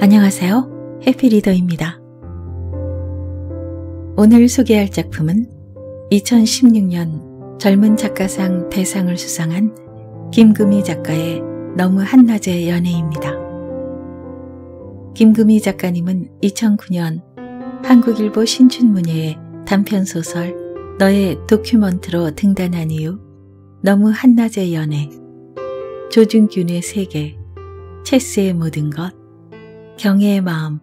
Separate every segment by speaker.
Speaker 1: 안녕하세요. 해피리더입니다. 오늘 소개할 작품은 2016년 젊은 작가상 대상을 수상한 김금희 작가의 너무 한낮의 연애입니다. 김금희 작가님은 2009년 한국일보 신춘문예의 단편 소설 너의 도큐먼트로 등단한 이후 너무 한낮의 연애, 조준균의 세계, 체스의 모든 것, 경애의 마음,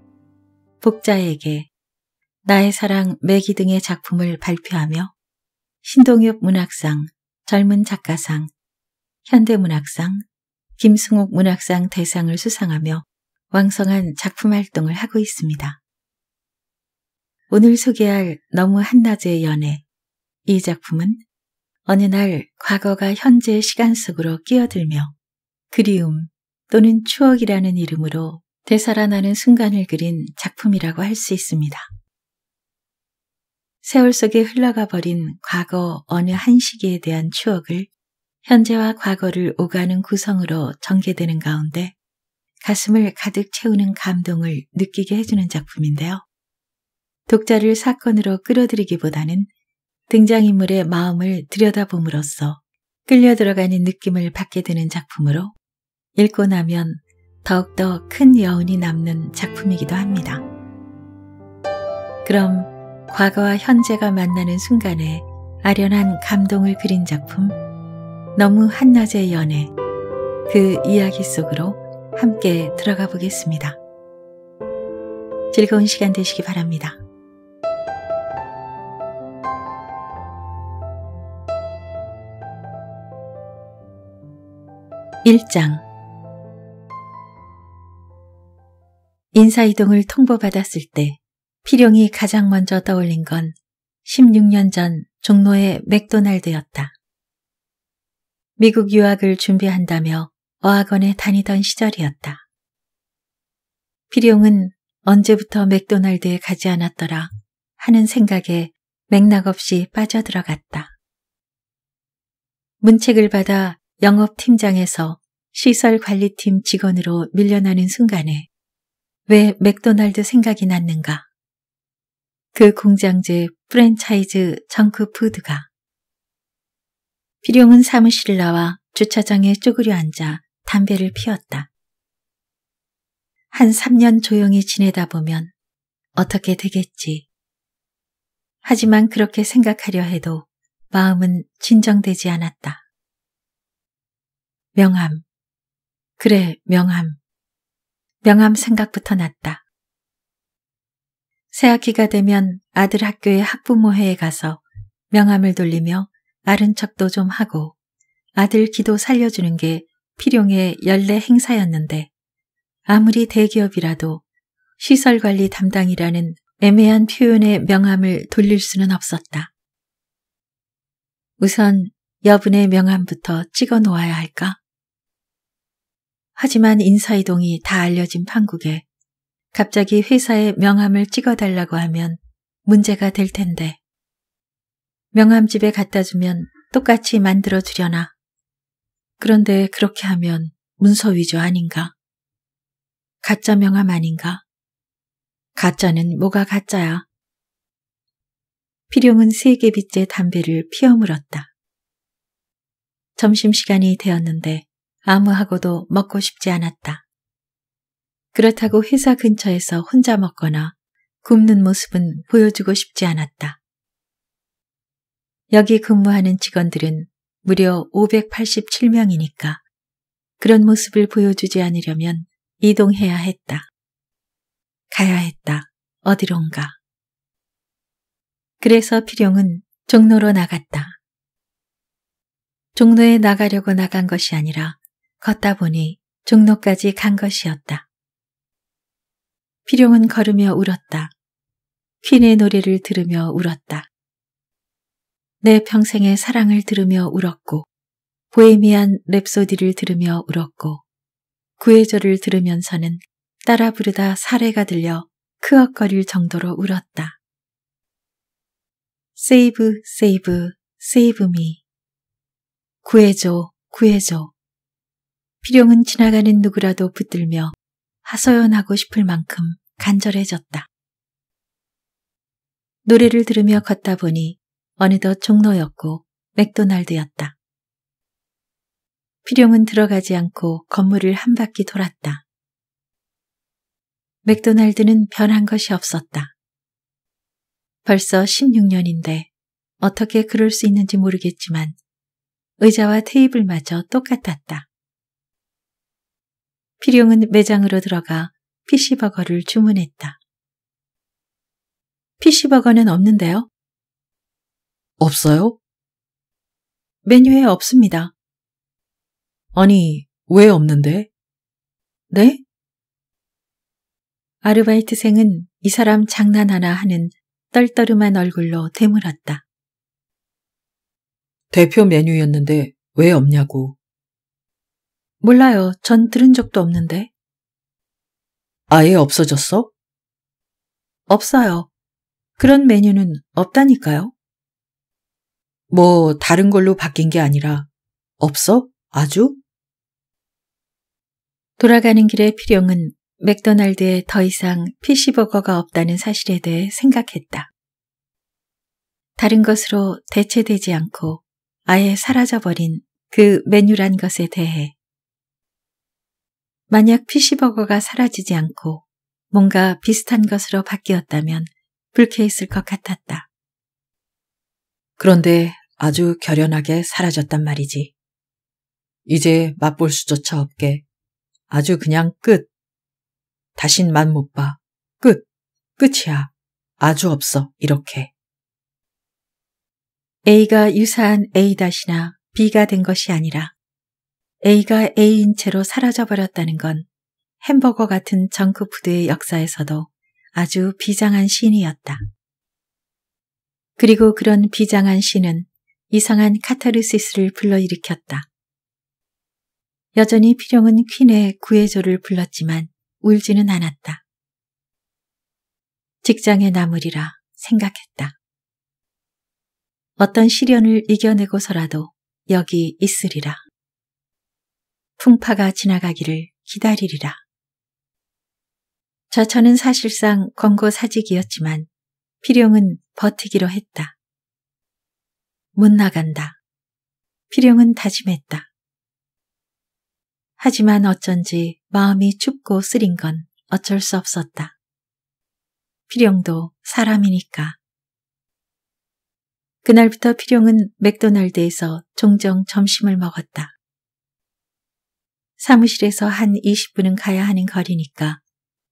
Speaker 1: 복자에게 나의 사랑 매기 등의 작품을 발표하며 신동엽 문학상, 젊은 작가상, 현대문학상, 김승옥 문학상 대상을 수상하며 왕성한 작품 활동을 하고 있습니다. 오늘 소개할 너무 한낮의 연애 이 작품은 어느 날 과거가 현재의 시간 속으로 끼어들며 그리움 또는 추억이라는 이름으로 되살아나는 순간을 그린 작품이라고 할 수 있습니다. 세월 속에 흘러가 버린 과거 어느 한 시기에 대한 추억을 현재와 과거를 오가는 구성으로 전개되는 가운데 가슴을 가득 채우는 감동을 느끼게 해주는 작품인데요. 독자를 사건으로 끌어들이기보다는 등장인물의 마음을 들여다봄으로써 끌려 들어가는 느낌을 받게 되는 작품으로 읽고 나면 더욱더 큰 여운이 남는 작품이기도 합니다. 그럼 과거와 현재가 만나는 순간에 아련한 감동을 그린 작품 너무 한낮의 연애 그 이야기 속으로 함께 들어가 보겠습니다. 즐거운 시간 되시기 바랍니다. 1장 인사이동을 통보받았을 때피룡이 가장 먼저 떠올린 건 16년 전 종로의 맥도날드였다. 미국 유학을 준비한다며 어학원에 다니던 시절이었다. 피룡은 언제부터 맥도날드에 가지 않았더라 하는 생각에 맥락 없이 빠져들어갔다. 문책을 받아 영업팀장에서 시설관리팀 직원으로 밀려나는 순간에 왜 맥도날드 생각이 났는가? 그 공장제 프랜차이즈 정크푸드가. 비룡은 사무실을 나와 주차장에 쪼그려 앉아 담배를 피웠다. 한 3년 조용히 지내다 보면 어떻게 되겠지. 하지만 그렇게 생각하려 해도 마음은 진정되지 않았다. 명함. 그래, 명함. 명함 생각부터 났다. 새학기가 되면 아들 학교의 학부모회에 가서 명함을 돌리며 아른 척도 좀 하고 아들 기도 살려주는 게 필용의 연례 행사였는데 아무리 대기업이라도 시설관리 담당이라는 애매한 표현의 명함을 돌릴 수는 없었다. 우선 여분의 명함부터 찍어 놓아야 할까? 하지만 인사이동이 다 알려진 판국에 갑자기 회사에 명함을 찍어달라고 하면 문제가 될 텐데. 명함집에 갖다 주면 똑같이 만들어 주려나. 그런데 그렇게 하면 문서 위조 아닌가? 가짜 명함 아닌가? 가짜는 뭐가 가짜야? 필용은 세 개빗째 담배를 피어 물었다. 점심시간이 되었는데 아무하고도 먹고 싶지 않았다. 그렇다고 회사 근처에서 혼자 먹거나 굶는 모습은 보여주고 싶지 않았다. 여기 근무하는 직원들은 무려 587명이니까 그런 모습을 보여주지 않으려면 이동해야 했다. 가야 했다. 어디론가. 그래서 필용은 종로로 나갔다. 종로에 나가려고 나간 것이 아니라 걷다 보니 종로까지 간 것이었다. 피룡은 걸으며 울었다. 퀸의 노래를 들으며 울었다. 내 평생의 사랑을 들으며 울었고 보헤미안 랩소디를 들으며 울었고 구해절을 들으면서는 따라 부르다 사례가 들려 크억거릴 정도로 울었다. 세이브 세이브 세이브 미 구해줘 구해줘 필용은 지나가는 누구라도 붙들며 하소연하고 싶을 만큼 간절해졌다. 노래를 들으며 걷다 보니 어느덧 종로였고 맥도날드였다. 필용은 들어가지 않고 건물을 한 바퀴 돌았다. 맥도날드는 변한 것이 없었다. 벌써 16년인데 어떻게 그럴 수 있는지 모르겠지만 의자와 테이블마저 똑같았다. 피룡은 매장으로 들어가 피시버거를 주문했다. 피시버거는 없는데요?
Speaker 2: 없어요?
Speaker 1: 메뉴에 없습니다.
Speaker 2: 아니, 왜 없는데?
Speaker 1: 네? 아르바이트생은 이 사람 장난하나 하는 떨떠름한 얼굴로 되물었다.
Speaker 2: 대표 메뉴였는데 왜 없냐고.
Speaker 1: 몰라요. 전 들은 적도 없는데.
Speaker 2: 아예 없어졌어?
Speaker 1: 없어요. 그런 메뉴는 없다니까요.
Speaker 2: 뭐 다른 걸로 바뀐 게 아니라 없어? 아주?
Speaker 1: 돌아가는 길에 필영은 맥도날드에 더 이상 피시버거가 없다는 사실에 대해 생각했다. 다른 것으로 대체되지 않고 아예 사라져버린 그 메뉴란 것에 대해 만약 피시버거가 사라지지 않고 뭔가 비슷한 것으로 바뀌었다면 불쾌했을 것 같았다. 그런데
Speaker 2: 아주 결연하게 사라졌단 말이지. 이제 맛볼 수조차 없게 아주 그냥 끝. 다신 맛 못 봐. 끝.
Speaker 1: 끝이야. 아주
Speaker 2: 없어. 이렇게.
Speaker 1: A가 유사한 A-나 다시 B가 된 것이 아니라 A가 A인 채로 사라져버렸다는 건 햄버거 같은 정크푸드의 역사에서도 아주 비장한 신이었다. 그리고 그런 비장한 신은 이상한 카타르시스를 불러일으켰다. 여전히 피룡은 퀸의 구해조를 불렀지만 울지는 않았다. 직장의 나물이라 생각했다. 어떤 시련을 이겨내고서라도 여기 있으리라. 풍파가 지나가기를 기다리리라. 저처는 사실상 권고 사직이었지만 피용은 버티기로 했다. 못 나간다. 피용은 다짐했다. 하지만 어쩐지 마음이 춥고 쓰린 건 어쩔 수 없었다. 피용도 사람이니까. 그날부터 피용은 맥도날드에서 종종 점심을 먹었다. 사무실에서 한 20분은 가야 하는 거리니까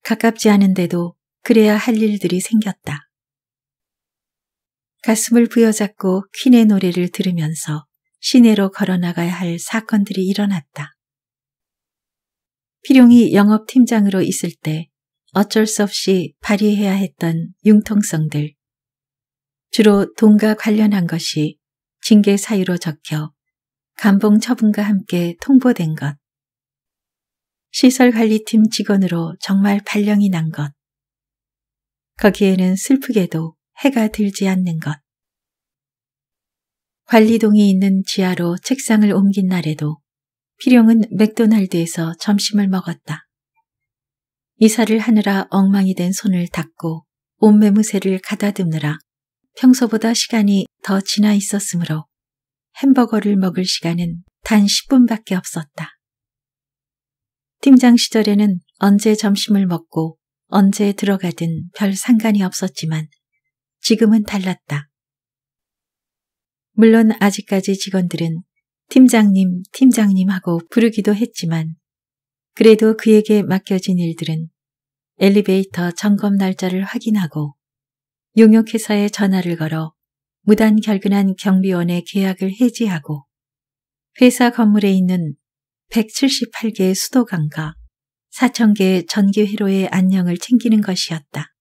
Speaker 1: 가깝지 않은데도 그래야 할 일들이 생겼다. 가슴을 부여잡고 퀸의 노래를 들으면서 시내로 걸어나가야 할 사건들이 일어났다. 필용이 영업팀장으로 있을 때 어쩔 수 없이 발휘해야 했던 융통성들. 주로 돈과 관련한 것이 징계 사유로 적혀 감봉 처분과 함께 통보된 것. 시설관리팀 직원으로 정말 발령이 난 것. 거기에는 슬프게도 해가 들지 않는 것. 관리동이 있는 지하로 책상을 옮긴 날에도 필용은 맥도날드에서 점심을 먹었다. 이사를 하느라 엉망이 된 손을 닦고 옷매무새를 가다듬느라 평소보다 시간이 더 지나 있었으므로 햄버거를 먹을 시간은 단 10분밖에 없었다. 팀장 시절에는 언제 점심을 먹고 언제 들어가든 별 상관이 없었지만 지금은 달랐다. 물론 아직까지 직원들은 팀장님, 팀장님하고 부르기도 했지만 그래도 그에게 맡겨진 일들은 엘리베이터 점검 날짜를 확인하고 용역회사에 전화를 걸어 무단 결근한 경비원의 계약을 해지하고 회사 건물에 있는 178개의 수도관과 4,000개의 전기회로의 안녕을 챙기는 것이었다.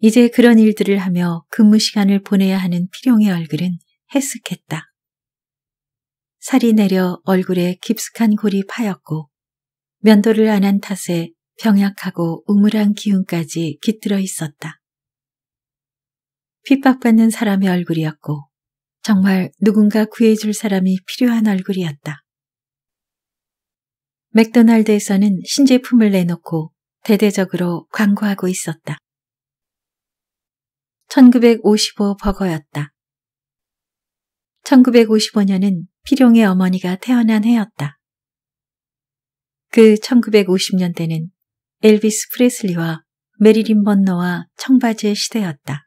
Speaker 1: 이제 그런 일들을 하며 근무 시간을 보내야 하는 필용의 얼굴은 해쓱했다 살이 내려 얼굴에 깊숙한 골이 파였고 면도를 안 한 탓에 병약하고 우물한 기운까지 깃들어 있었다. 핍박받는 사람의 얼굴이었고 정말 누군가 구해줄 사람이 필요한 얼굴이었다. 맥도날드에서는 신제품을 내놓고 대대적으로 광고하고 있었다. 1955 버거였다. 1955년은 피룡의 어머니가 태어난 해였다. 그 1950년대는 엘비스 프레슬리와 메리린 번너와 청바지의 시대였다.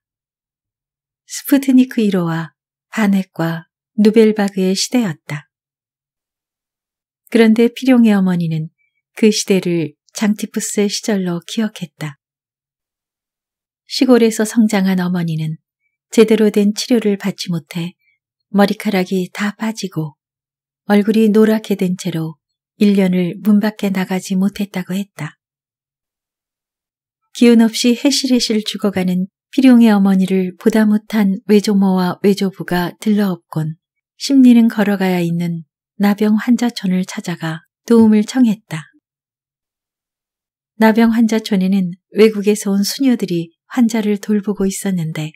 Speaker 1: 스푸트니크 1호와 바넷과 누벨바그의 시대였다. 그런데 피룡의 어머니는 그 시대를 장티푸스의 시절로 기억했다. 시골에서 성장한 어머니는 제대로 된 치료를 받지 못해 머리카락이 다 빠지고 얼굴이 노랗게 된 채로 1년을 문 밖에 나가지 못했다고 했다. 기운 없이 해실해실 죽어가는 피룡의 어머니를 보다 못한 외조모와 외조부가 들러업곤 심리는 걸어가야 있는 나병 환자촌을 찾아가 도움을 청했다. 나병 환자촌에는 외국에서 온 수녀들이 환자를 돌보고 있었는데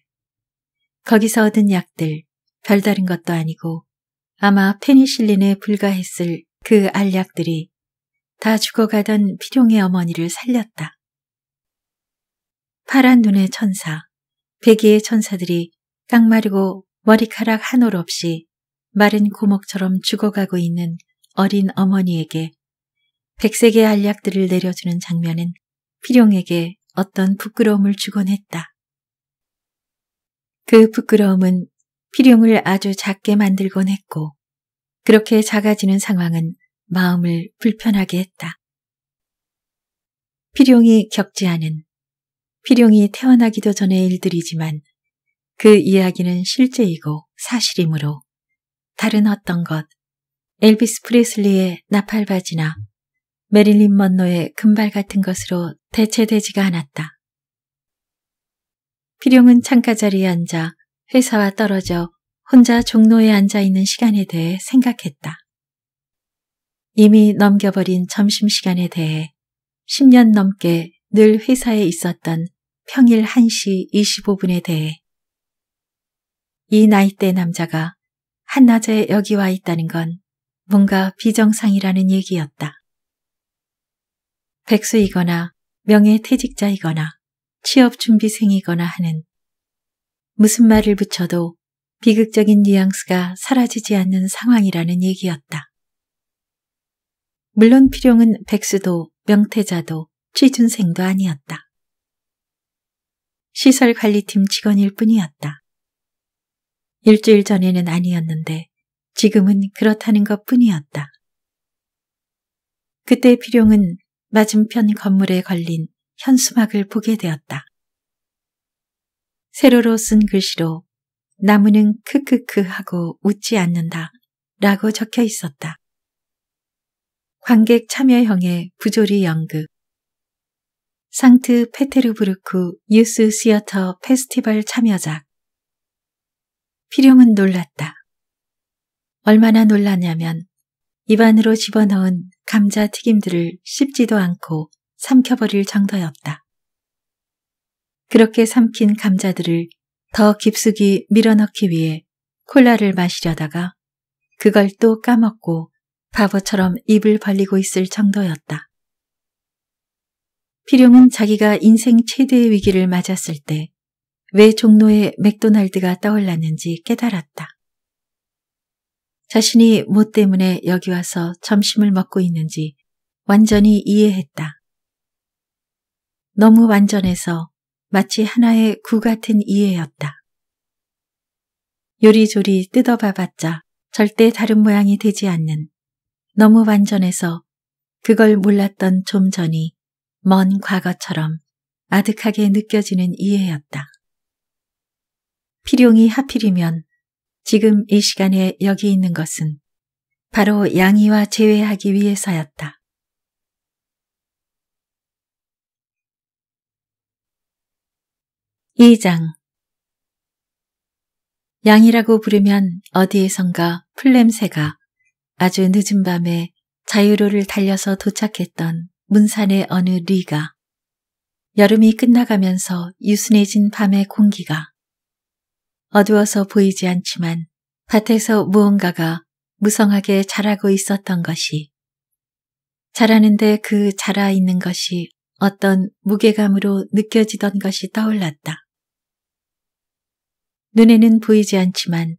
Speaker 1: 거기서 얻은 약들 별다른 것도 아니고 아마 페니실린에 불과했을 그 알약들이 다 죽어가던 피룡의 어머니를 살렸다. 파란 눈의 천사, 베개의 천사들이 깡마르고 머리카락 한 올 없이 마른 고목처럼 죽어가고 있는 어린 어머니에게 백색의 알약들을 내려주는 장면은 피룡에게 어떤 부끄러움을 주곤 했다. 그 부끄러움은 피룡을 아주 작게 만들곤 했고 그렇게 작아지는 상황은 마음을 불편하게 했다. 피룡이 겪지 않은 피룡이 태어나기도 전의 일들이지만 그 이야기는 실제이고 사실이므로 다른 어떤 것, 엘비스 프리슬리의 나팔바지나 메릴린 먼로의 금발 같은 것으로 대체되지가 않았다. 피룡은 창가 자리에 앉아 회사와 떨어져 혼자 종로에 앉아 있는 시간에 대해 생각했다. 이미 넘겨버린 점심시간에 대해 10년 넘게 늘 회사에 있었던 평일 1시 25분에 대해 이 나이대 남자가 한낮에 여기 와 있다는 건 뭔가 비정상이라는 얘기였다. 백수이거나 명예퇴직자이거나 취업준비생이거나 하는 무슨 말을 붙여도 비극적인 뉘앙스가 사라지지 않는 상황이라는 얘기였다. 물론 필용은 백수도 명태자도 취준생도 아니었다. 시설관리팀 직원일 뿐이었다. 일주일 전에는 아니었는데 지금은 그렇다는 것 뿐이었다. 그때 비룡은 맞은편 건물에 걸린 현수막을 보게 되었다. 세로로 쓴 글씨로 나무는 크크크 하고 웃지 않는다 라고 적혀 있었다. 관객 참여형의 부조리 연극 상트 페테르부르크 유스 시어터 페스티벌 참여작 피룡은 놀랐다. 얼마나 놀랐냐면 입안으로 집어넣은 감자 튀김들을 씹지도 않고 삼켜버릴 정도였다. 그렇게 삼킨 감자들을 더 깊숙이 밀어넣기 위해 콜라를 마시려다가 그걸 또 까먹고 바보처럼 입을 벌리고 있을 정도였다. 피룡은 자기가 인생 최대의 위기를 맞았을 때왜 종로에 맥도날드가 떠올랐는지 깨달았다. 자신이 뭐 때문에 여기 와서 점심을 먹고 있는지 완전히 이해했다. 너무 완전해서 마치 하나의 구 같은 이해였다. 요리조리 뜯어봐봤자 절대 다른 모양이 되지 않는 너무 완전해서 그걸 몰랐던 좀 전이 먼 과거처럼 아득하게 느껴지는 이해였다. 필용이 하필이면 지금 이 시간에 여기 있는 것은 바로 양이와 재회하기 위해서였다. 이장 양이라고 부르면 어디에선가 풀냄새가 아주 늦은 밤에 자유로를 달려서 도착했던 문산의 어느 리가 여름이 끝나가면서 유순해진 밤의 공기가 어두워서 보이지 않지만 밭에서 무언가가 무성하게 자라고 있었던 것이 자라는데 그 자라 있는 것이 어떤 무게감으로 느껴지던 것이 떠올랐다. 눈에는 보이지 않지만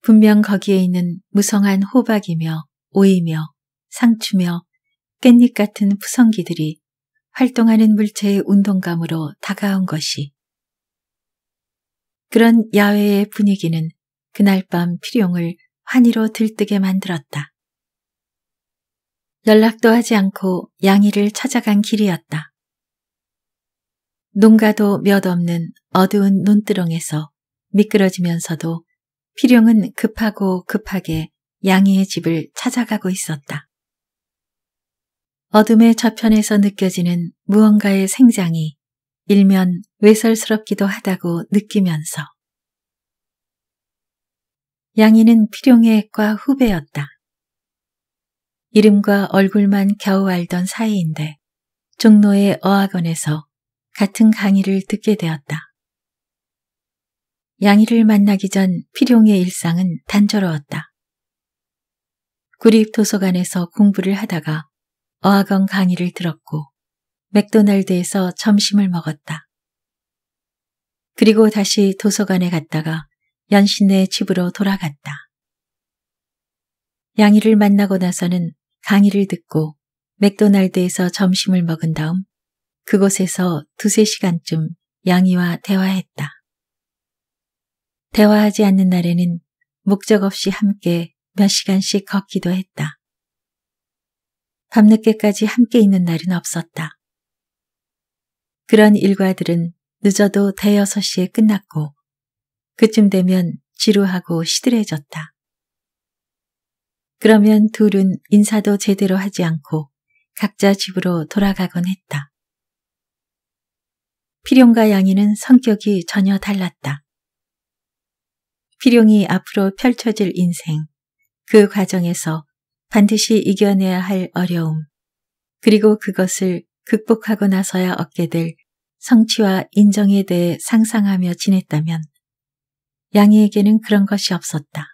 Speaker 1: 분명 거기에 있는 무성한 호박이며 오이며 상추며 깻잎 같은 푸성기들이 활동하는 물체의 운동감으로 다가온 것이 그런 야외의 분위기는 그날 밤피룡을 환희로 들뜨게 만들었다. 연락도 하지 않고 양이를 찾아간 길이었다. 농가도 몇 없는 어두운 논두렁에서 미끄러지면서도 피룡은 급하고 급하게 양이의 집을 찾아가고 있었다. 어둠의 저편에서 느껴지는 무언가의 생장이 일면 외설스럽기도 하다고 느끼면서 양이는 필용의과 후배였다. 이름과 얼굴만 겨우 알던 사이인데 종로의 어학원에서 같은 강의를 듣게 되었다. 양이를 만나기 전 필용의 일상은 단조로웠다. 구립도서관에서 공부를 하다가 어학원 강의를 들었고 맥도날드에서 점심을 먹었다. 그리고 다시 도서관에 갔다가 연신내 집으로 돌아갔다. 양이를 만나고 나서는 강의를 듣고 맥도날드에서 점심을 먹은 다음 그곳에서 두세 시간쯤 양이와 대화했다. 대화하지 않는 날에는 목적 없이 함께 몇 시간씩 걷기도 했다. 밤늦게까지 함께 있는 날은 없었다. 그런 일과들은 늦어도 대여섯 시에 끝났고 그쯤 되면 지루하고 시들해졌다. 그러면 둘은 인사도 제대로 하지 않고 각자 집으로 돌아가곤 했다. 필용과 양이는 성격이 전혀 달랐다. 필용이 앞으로 펼쳐질 인생, 그 과정에서 반드시 이겨내야 할 어려움, 그리고 그것을 극복하고 나서야 얻게 될 성취와 인정에 대해 상상하며 지냈다면 양이에게는 그런 것이 없었다.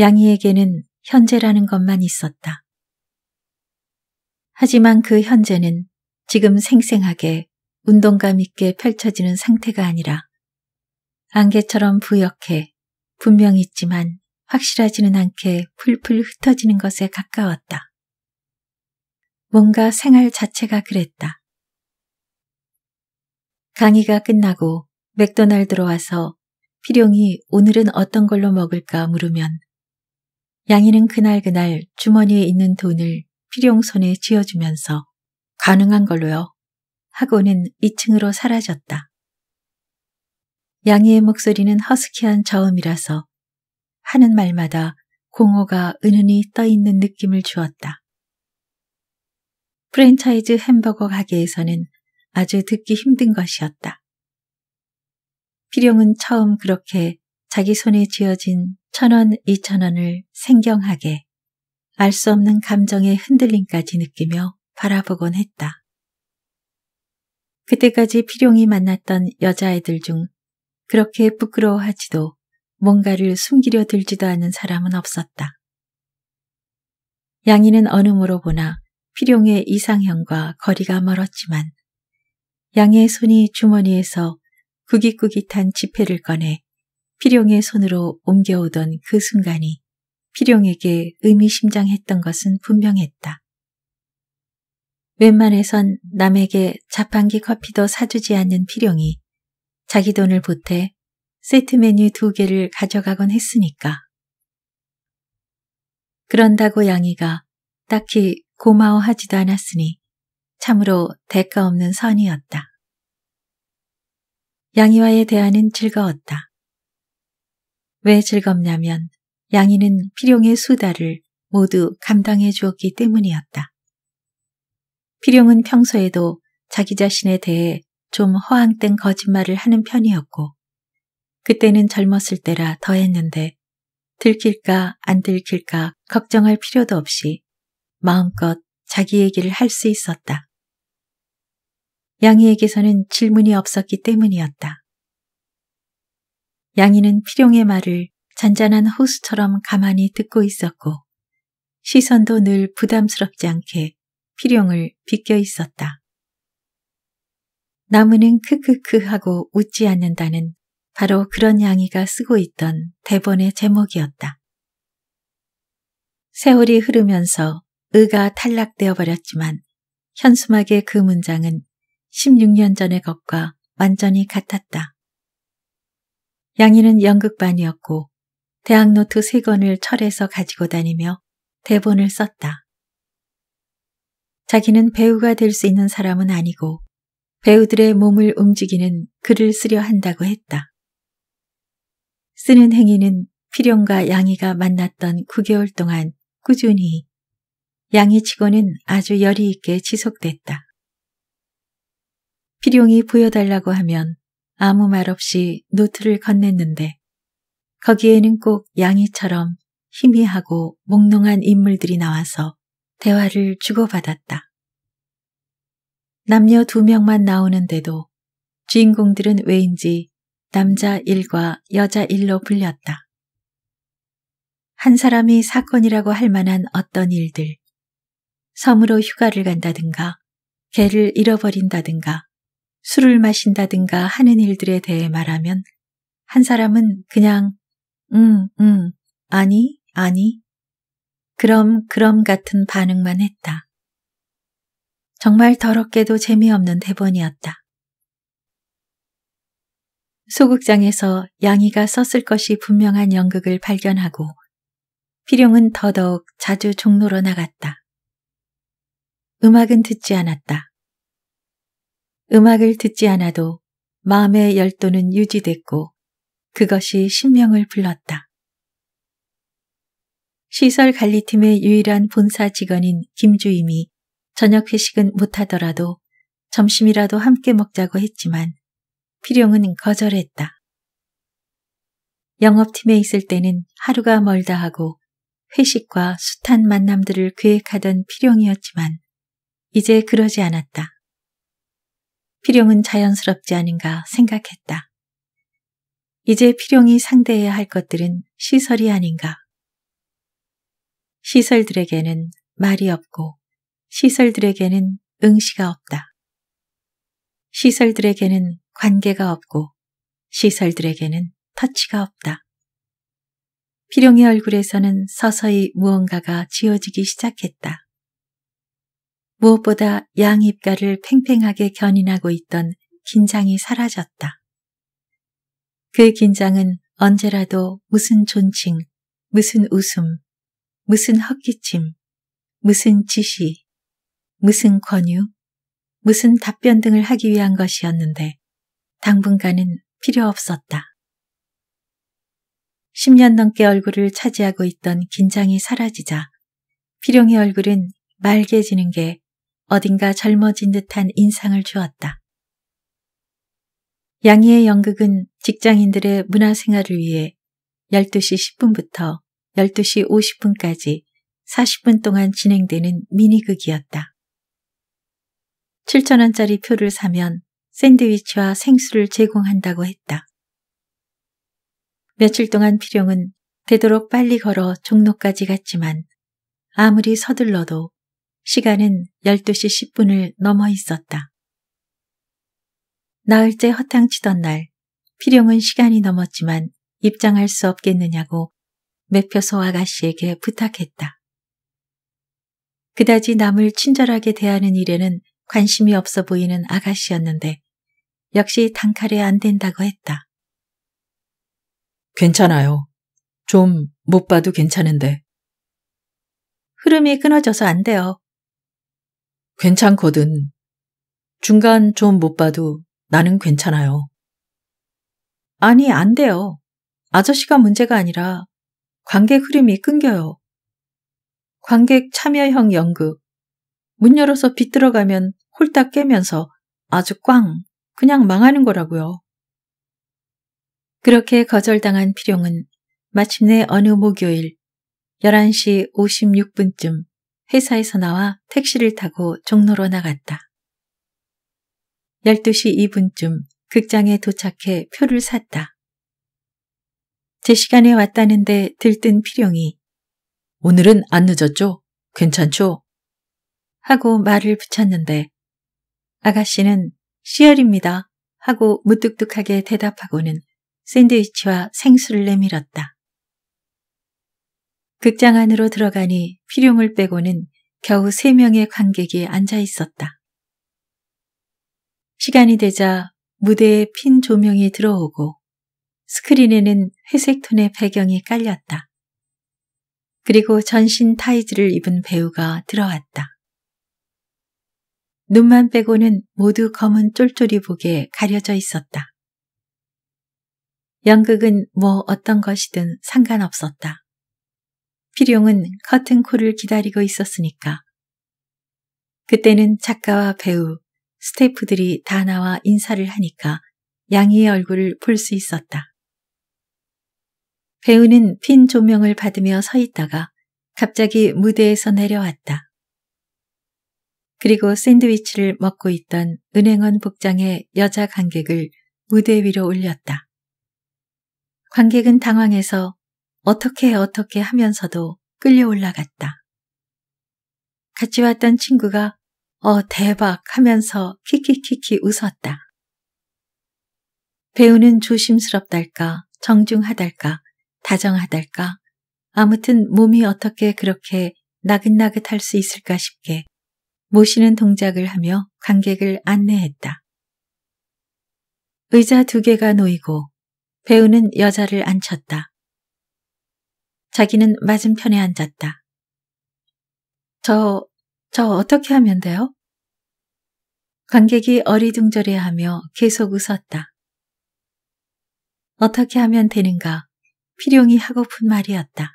Speaker 1: 양이에게는 현재라는 것만 있었다. 하지만 그 현재는 지금 생생하게 운동감 있게 펼쳐지는 상태가 아니라 안개처럼 부역해 분명 있지만 확실하지는 않게 풀풀 흩어지는 것에 가까웠다. 뭔가 생활 자체가 그랬다. 강의가 끝나고 맥도날드로 와서 필용이 오늘은 어떤 걸로 먹을까 물으면 양이는 그날그날 주머니에 있는 돈을 필용 손에 쥐어주면서 가능한 걸로요 하고는 2층으로 사라졌다. 양이의 목소리는 허스키한 저음이라서 하는 말마다 공허가 은은히 떠있는 느낌을 주었다. 프랜차이즈 햄버거 가게에서는 아주 듣기 힘든 것이었다. 필용은 처음 그렇게 자기 손에 쥐어진 천 원, 이천 원을 생경하게 알 수 없는 감정의 흔들림까지 느끼며 바라보곤 했다. 그때까지 필용이 만났던 여자애들 중 그렇게 부끄러워하지도 뭔가를 숨기려 들지도 않은 사람은 없었다. 양이는 어느으로 보나 필용의 이상형과 거리가 멀었지만 양의 손이 주머니에서 구깃구깃한 지폐를 꺼내 필용의 손으로 옮겨오던 그 순간이 필용에게 의미심장했던 것은 분명했다. 웬만해선 남에게 자판기 커피도 사주지 않는 필용이 자기 돈을 보태 세트 메뉴 두 개를 가져가곤 했으니까. 그런다고 양이가 딱히 고마워하지도 않았으니 참으로 대가 없는 선이었다. 양이와의 대화는 즐거웠다. 왜 즐겁냐면 양이는 피룡의 수다를 모두 감당해 주었기 때문이었다. 피룡은 평소에도 자기 자신에 대해 좀 허황된 거짓말을 하는 편이었고 그때는 젊었을 때라 더했는데 들킬까 안 들킬까 걱정할 필요도 없이 마음껏 자기 얘기를 할 수 있었다. 양이에게서는 질문이 없었기 때문이었다. 양이는피룡의 말을 잔잔한 호수처럼 가만히 듣고 있었고 시선도 늘 부담스럽지 않게 피룡을 비껴 있었다. 나무는 크크크 하고 웃지 않는다는 바로 그런 양이가 쓰고 있던 대본의 제목이었다. 세월이 흐르면서 의가 탈락되어 버렸지만 현수막의 그 문장은 16년 전의 것과 완전히 같았다. 양이는 연극반이었고 대학노트 3권을 철에서 가지고 다니며 대본을 썼다. 자기는 배우가 될 수 있는 사람은 아니고 배우들의 몸을 움직이는 글을 쓰려 한다고 했다. 쓰는 행위는 필용과 양이가 만났던 9개월 동안 꾸준히 양이 치고는 아주 열이 있게 지속됐다. 필용이 보여달라고 하면 아무 말 없이 노트를 건넸는데 거기에는 꼭 양이처럼 희미하고 몽롱한 인물들이 나와서 대화를 주고받았다. 남녀 두 명만 나오는데도 주인공들은 왜인지 남자 1과 여자 1로 불렸다. 한 사람이 사건이라고 할 만한 어떤 일들, 섬으로 휴가를 간다든가, 개를 잃어버린다든가, 술을 마신다든가 하는 일들에 대해 말하면 한 사람은 그냥 응, 응, 아니, 아니, 그럼, 그럼 같은 반응만 했다. 정말 더럽게도 재미없는 대본이었다. 소극장에서 양이가 썼을 것이 분명한 연극을 발견하고 필용은 더더욱 자주 종로로 나갔다. 음악은 듣지 않았다. 음악을 듣지 않아도 마음의 열도는 유지됐고 그것이 신명을 불렀다. 시설 관리팀의 유일한 본사 직원인 김주임이 저녁 회식은 못하더라도 점심이라도 함께 먹자고 했지만 필용은 거절했다. 영업팀에 있을 때는 하루가 멀다 하고 회식과 숱한 만남들을 계획하던 필용이었지만 이제 그러지 않았다. 필용은 자연스럽지 않은가 생각했다. 이제 필용이 상대해야 할 것들은 시설이 아닌가. 시설들에게는 말이 없고 시설들에게는 응시가 없다. 시설들에게는 관계가 없고 시설들에게는 터치가 없다. 필용의 얼굴에서는 서서히 무언가가 지워지기 시작했다. 무엇보다 양입가를 팽팽하게 견인하고 있던 긴장이 사라졌다. 그 긴장은 언제라도 무슨 존칭, 무슨 웃음, 무슨 헛기침, 무슨 지시, 무슨 권유, 무슨 답변 등을 하기 위한 것이었는데 당분간은 필요 없었다. 10년 넘게 얼굴을 차지하고 있던 긴장이 사라지자 필용의 얼굴은 맑게지는 게 어딘가 젊어진 듯한 인상을 주었다. 양희의 연극은 직장인들의 문화생활을 위해 12시 10분부터 12시 50분까지 40분 동안 진행되는 미니극이었다. 7천원짜리 표를 사면 샌드위치와 생수를 제공한다고 했다. 며칠 동안 필용은 되도록 빨리 걸어 종로까지 갔지만 아무리 서둘러도 시간은 12시 10분을 넘어 있었다. 나흘째 허탕치던 날, 필용은 시간이 넘었지만 입장할 수 없겠느냐고 매표소 아가씨에게 부탁했다. 그다지 남을 친절하게 대하는 일에는 관심이 없어 보이는 아가씨였는데 역시 단칼에 안 된다고 했다. 괜찮아요. 좀 못 봐도
Speaker 2: 괜찮은데.
Speaker 1: 흐름이 끊어져서 안
Speaker 2: 돼요. 괜찮거든. 중간 좀 못 봐도
Speaker 1: 나는 괜찮아요. 아니, 안 돼요. 아저씨가 문제가 아니라 관객 흐름이 끊겨요. 관객 참여형 연극. 문 열어서 빛 들어가면 홀딱 깨면서 아주 꽝, 그냥 망하는 거라고요. 그렇게 거절당한 필용은 마침내 어느 목요일 11시 56분쯤 회사에서 나와 택시를 타고 종로로 나갔다. 12시 2분쯤 극장에 도착해 표를 샀다. 제 시간에 왔다는데 들뜬 필용이 오늘은 안 늦었죠? 괜찮죠? 하고 말을 붙였는데 아가씨는 시열입니다 하고 무뚝뚝하게 대답하고는 샌드위치와 생수를 내밀었다. 극장 안으로 들어가니 필용을 빼고는 겨우 세 명의 관객이 앉아 있었다. 시간이 되자 무대에 핀 조명이 들어오고 스크린에는 회색 톤의 배경이 깔렸다. 그리고 전신 타이즈를 입은 배우가 들어왔다. 눈만 빼고는 모두 검은 쫄쫄이복에 가려져 있었다. 연극은 뭐 어떤 것이든 상관없었다. 피룡은 커튼콜을 기다리고 있었으니까. 그때는 작가와 배우, 스태프들이 다 나와 인사를 하니까 양희의 얼굴을 볼 수 있었다. 배우는 핀 조명을 받으며 서 있다가 갑자기 무대에서 내려왔다. 그리고 샌드위치를 먹고 있던 은행원 복장의 여자 관객을 무대 위로 올렸다. 관객은 당황해서 어떻게 어떻게 하면서도 끌려 올라갔다. 같이 왔던 친구가 어 대박 하면서 키키키키 웃었다. 배우는 조심스럽달까 정중하달까 다정하달까 아무튼 몸이 어떻게 그렇게 나긋나긋할 수 있을까 싶게 모시는 동작을 하며 관객을 안내했다. 의자 두 개가 놓이고 배우는 여자를 앉혔다. 자기는 맞은편에 앉았다. 저, 저 어떻게 하면 돼요? 관객이 어리둥절해하며 계속 웃었다. 어떻게 하면 되는가 필용이 하고픈 말이었다.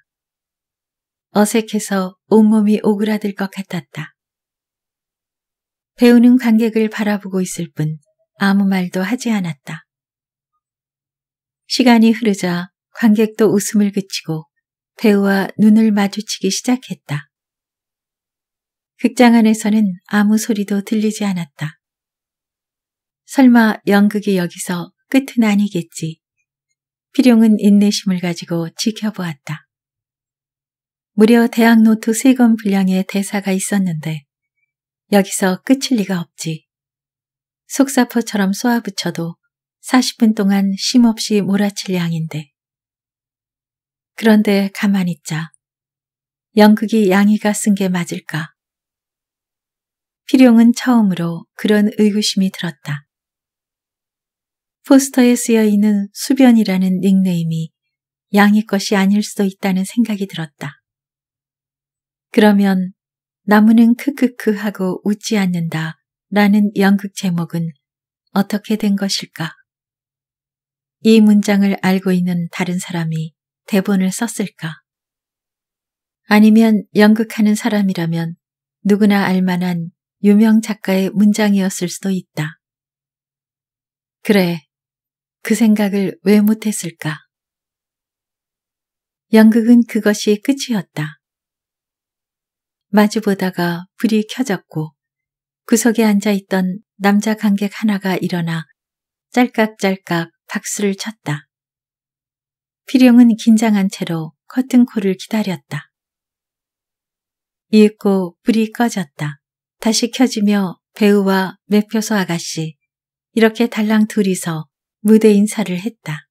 Speaker 1: 어색해서 온몸이 오그라들 것 같았다. 배우는 관객을 바라보고 있을 뿐 아무 말도 하지 않았다. 시간이 흐르자 관객도 웃음을 그치고 배우와 눈을 마주치기 시작했다. 극장 안에서는 아무 소리도 들리지 않았다. 설마 연극이 여기서 끝은 아니겠지. 필용은 인내심을 가지고 지켜보았다. 무려 대학 노트 세 권 분량의 대사가 있었는데 여기서 끝일 리가 없지. 속사포처럼 쏘아붙여도 40분 동안 쉼없이 몰아칠 양인데 그런데 가만히 있자. 연극이 양이가 쓴 게 맞을까? 필용은 처음으로 그런 의구심이 들었다. 포스터에 쓰여 있는 수변이라는 닉네임이 양이 것이 아닐 수도 있다는 생각이 들었다. 그러면 나무는 크크크 하고 웃지 않는다 라는 연극 제목은 어떻게 된 것일까? 이 문장을 알고 있는 다른 사람이 대본을 썼을까? 아니면 연극하는 사람이라면 누구나 알만한 유명 작가의 문장이었을 수도 있다. 그래, 그 생각을 왜 못했을까? 연극은 그것이 끝이었다. 마주보다가 불이 켜졌고 구석에 앉아있던 남자 관객 하나가 일어나 짤깍짤깍 박수를 쳤다. 피룡은 긴장한 채로 커튼콜을 기다렸다. 이윽고 불이 꺼졌다. 다시 켜지며 배우와 매표소 아가씨 이렇게 달랑 둘이서 무대 인사를 했다.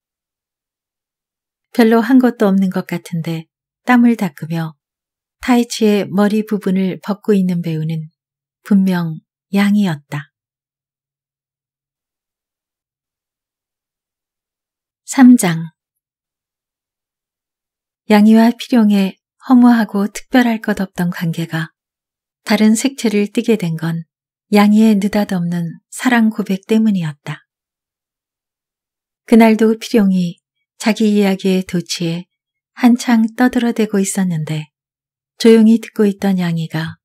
Speaker 1: 별로 한 것도 없는 것 같은데 땀을 닦으며 타이치의 머리 부분을 벗고 있는 배우는 분명 양이었다. 3장 양이와 필용의 허무하고 특별할 것 없던 관계가 다른 색채를 띠게 된 건 양이의 느닷없는 사랑 고백 때문이었다. 그날도 필용이 자기 이야기에 도취해 한창 떠들어대고 있었는데 조용히 듣고 있던 양이가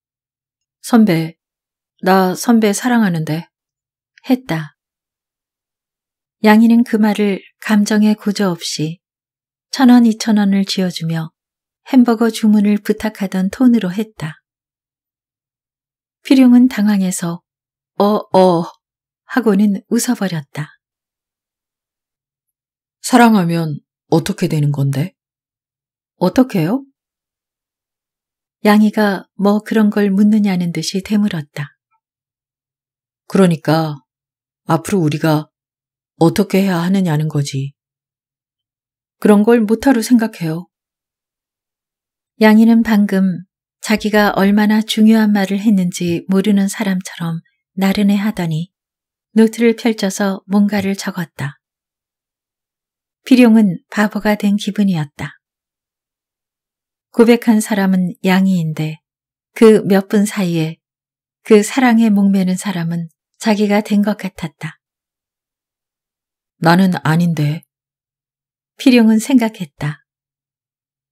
Speaker 1: 선배, 나 선배 사랑하는데 했다. 양이는 그 말을 감정에 고조 없이 천 원, 이천 원을 쥐어주며 햄버거 주문을 부탁하던 톤으로 했다. 필용은 당황해서 어어 어 하고는 웃어버렸다. 사랑하면 어떻게 되는 건데? 어떻게요? 양이가 뭐 그런 걸 묻느냐는 듯이 되물었다.
Speaker 2: 그러니까 앞으로 우리가
Speaker 1: 어떻게 해야 하느냐는 거지. 그런 걸 못하루 생각해요. 양이는 방금 자기가 얼마나 중요한 말을 했는지 모르는 사람처럼 나른해 하더니 노트를 펼쳐서 뭔가를 적었다. 비룡은 바보가 된 기분이었다. 고백한 사람은 양이인데 그 몇 분 사이에 그 사랑에 목매는 사람은 자기가 된 것 같았다.
Speaker 2: 나는 아닌데.
Speaker 1: 피룡은 생각했다.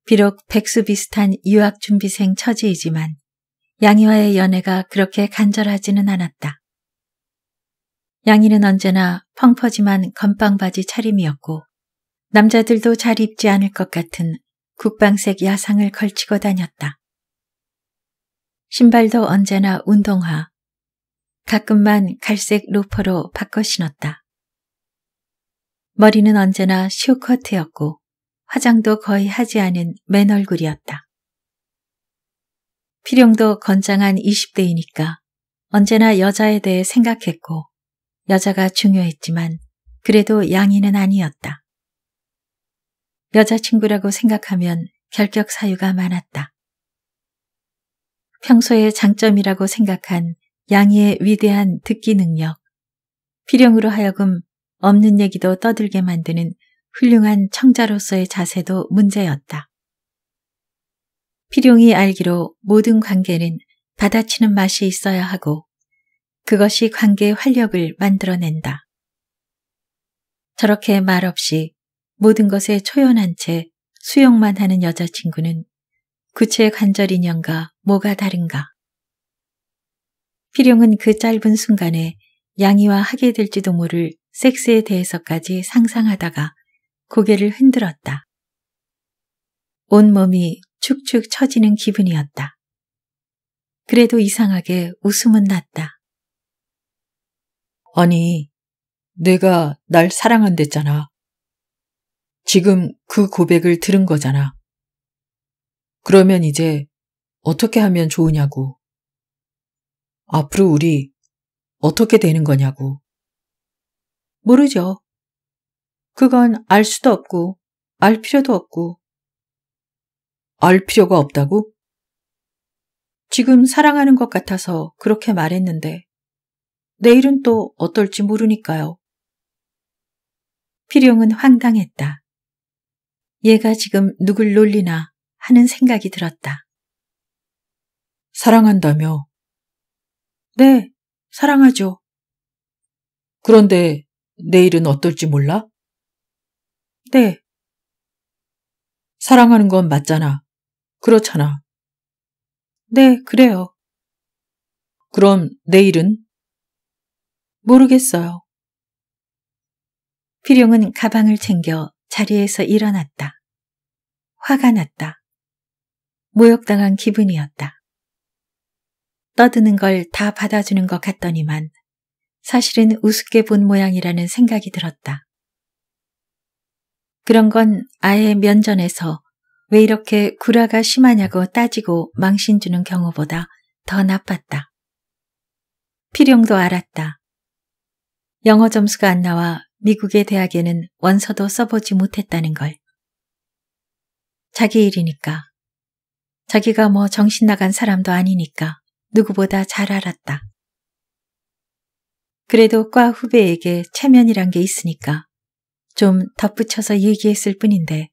Speaker 1: 비록 백수 비슷한 유학 준비생 처지이지만 양이와의 연애가 그렇게 간절하지는 않았다. 양이는 언제나 펑퍼짐한 건빵바지 차림이었고 남자들도 잘 입지 않을 것 같은 국방색 야상을 걸치고 다녔다. 신발도 언제나 운동화, 가끔만 갈색 로퍼로 바꿔 신었다. 머리는 언제나 쇼커트였고 화장도 거의 하지 않은 맨 얼굴이었다. 필용도 건장한 20대이니까 언제나 여자에 대해 생각했고 여자가 중요했지만 그래도 양인은 아니었다. 여자친구라고 생각하면 결격 사유가 많았다. 평소의 장점이라고 생각한 양이의 위대한 듣기 능력, 필용으로 하여금 없는 얘기도 떠들게 만드는 훌륭한 청자로서의 자세도 문제였다. 필용이 알기로 모든 관계는 받아치는 맛이 있어야 하고 그것이 관계의 활력을 만들어낸다. 저렇게 말없이 모든 것에 초연한 채 수용만 하는 여자친구는 구체 관절 인형과 뭐가 다른가. 필용은 그 짧은 순간에 양이와 하게 될지도 모를 섹스에 대해서까지 상상하다가 고개를 흔들었다. 온몸이 축축 처지는 기분이었다. 그래도 이상하게 웃음은 났다.
Speaker 2: 아니, 내가 날 사랑한댔잖아. 지금 그 고백을 들은 거잖아. 그러면 이제 어떻게 하면 좋으냐고. 앞으로 우리 어떻게 되는 거냐고.
Speaker 1: 모르죠. 그건 알 수도 없고 알 필요도 없고. 알 필요가 없다고? 지금 사랑하는 것 같아서 그렇게 말했는데 내일은 또 어떨지 모르니까요. 필용은 황당했다. 얘가 지금 누굴 놀리나 하는 생각이 들었다. 사랑한다며? 네, 사랑하죠. 그런데
Speaker 2: 내일은 어떨지 몰라? 네. 사랑하는 건 맞잖아. 그렇잖아. 네, 그래요.
Speaker 1: 그럼 내일은? 모르겠어요. 필용은 가방을 챙겨 자리에서 일어났다. 화가 났다. 모욕당한 기분이었다. 떠드는 걸 다 받아주는 것 같더니만 사실은 우습게 본 모양이라는 생각이 들었다. 그런 건 아예 면전에서 왜 이렇게 구라가 심하냐고 따지고 망신 주는 경우보다 더 나빴다. 필용도 알았다. 영어 점수가 안 나와 미국의 대학에는 원서도 써보지 못했다는 걸. 자기 일이니까. 자기가 뭐 정신 나간 사람도 아니니까 누구보다 잘 알았다. 그래도 과 후배에게 체면이란 게 있으니까 좀 덧붙여서 얘기했을 뿐인데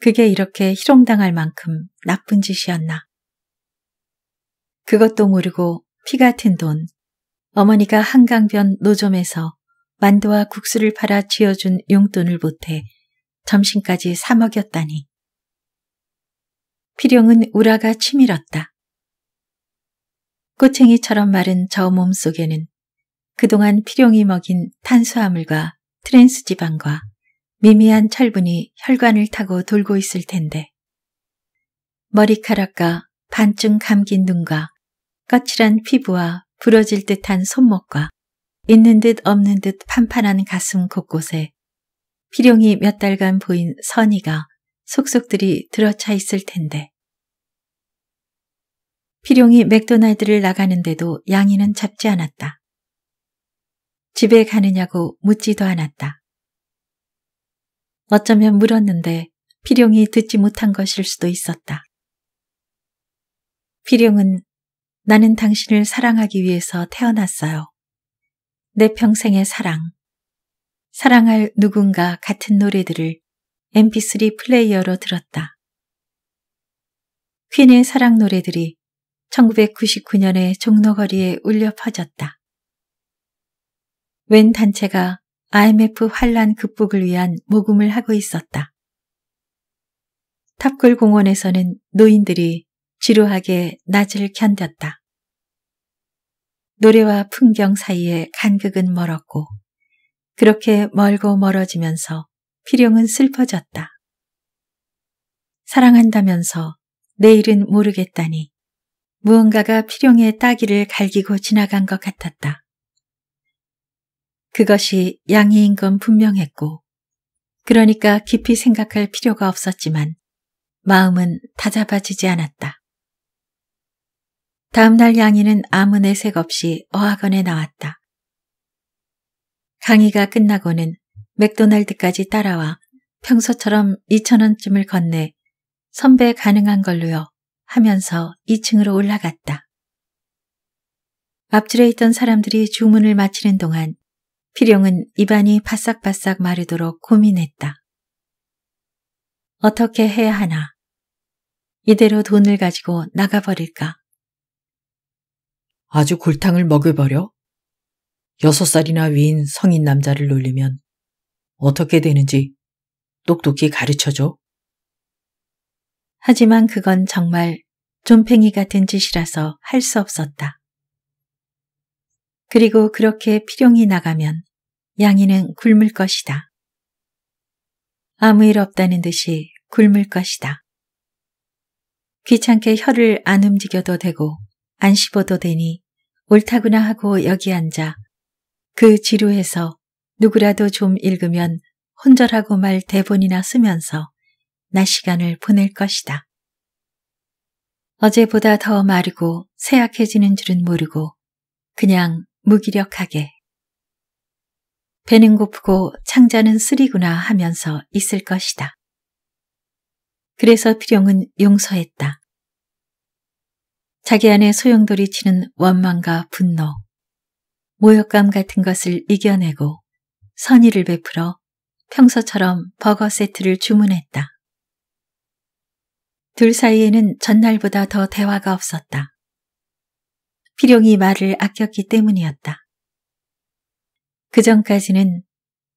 Speaker 1: 그게 이렇게 희롱당할 만큼 나쁜 짓이었나. 그것도 모르고 피 같은 돈, 어머니가 한강변 노점에서 만두와 국수를 팔아 쥐어준 용돈을 보태 점심까지 사 먹였다니. 피룡은 우라가 치밀었다. 꼬챙이처럼 마른 저 몸속에는 그동안 필용이 먹인 탄수화물과 트랜스 지방과 미미한 철분이 혈관을 타고 돌고 있을 텐데 머리카락과 반쯤 감긴 눈과 까칠한 피부와 부러질 듯한 손목과 있는 듯 없는 듯 판판한 가슴 곳곳에 피룡이몇 달간 보인 선이가 속속들이 들어차 있을 텐데 피룡이 맥도날드를 나가는데도 양이는 잡지 않았다. 집에 가느냐고 묻지도 않았다. 어쩌면 물었는데 피룡이 듣지 못한 것일 수도 있었다. 피룡은 나는 당신을 사랑하기 위해서 태어났어요. 내 평생의 사랑. 사랑할 누군가 같은 노래들을 mp3 플레이어로 들었다. 퀸의 사랑 노래들이 1999년에 종로거리에 울려 퍼졌다. 웬 단체가 IMF 환란 극복을 위한 모금을 하고 있었다. 탑골 공원에서는 노인들이 지루하게 낮을 견뎠다. 노래와 풍경 사이의 간극은 멀었고 그렇게 멀고 멀어지면서 필용은 슬퍼졌다. 사랑한다면서 내일은 모르겠다니 무언가가 필용의 따귀를 갈기고 지나간 것 같았다. 그것이 양이인 건 분명했고 그러니까 깊이 생각할 필요가 없었지만 마음은 다잡아지지 않았다. 다음날 양이는 아무 내색 없이 어학원에 나왔다. 강의가 끝나고는 맥도날드까지 따라와 평소처럼 2천원쯤을 건네 선배 가능한 걸로요 하면서 2층으로 올라갔다. 앞줄에 있던 사람들이 주문을 마치는 동안 피룡은 입안이 바싹바싹 마르도록 고민했다. 어떻게 해야 하나? 이대로 돈을 가지고 나가버릴까?
Speaker 2: 아주 골탕을 먹여버려? 여섯 살이나 위인 성인 남자를 놀리면 어떻게 되는지 똑똑히 가르쳐줘.
Speaker 1: 하지만 그건 정말 좀팽이 같은 짓이라서 할 수 없었다. 그리고 그렇게 피룡이 나가면 양이는 굶을 것이다. 아무 일 없다는 듯이 굶을 것이다. 귀찮게 혀를 안 움직여도 되고 안 씹어도 되니 옳다구나 하고 여기 앉아 그 지루해서 누구라도 좀 읽으면 혼절하고 말 대본이나 쓰면서 낮 시간을 보낼 것이다. 어제보다 더 마르고 새약해지는 줄은 모르고 그냥 무기력하게 배는 고프고 창자는 쓰리구나 하면서 있을 것이다. 그래서 필용은 용서했다. 자기 안에 소용돌이 치는 원망과 분노, 모욕감 같은 것을 이겨내고 선의를 베풀어 평소처럼 버거 세트를 주문했다. 둘 사이에는 전날보다 더 대화가 없었다. 필용이 말을 아꼈기 때문이었다. 그전까지는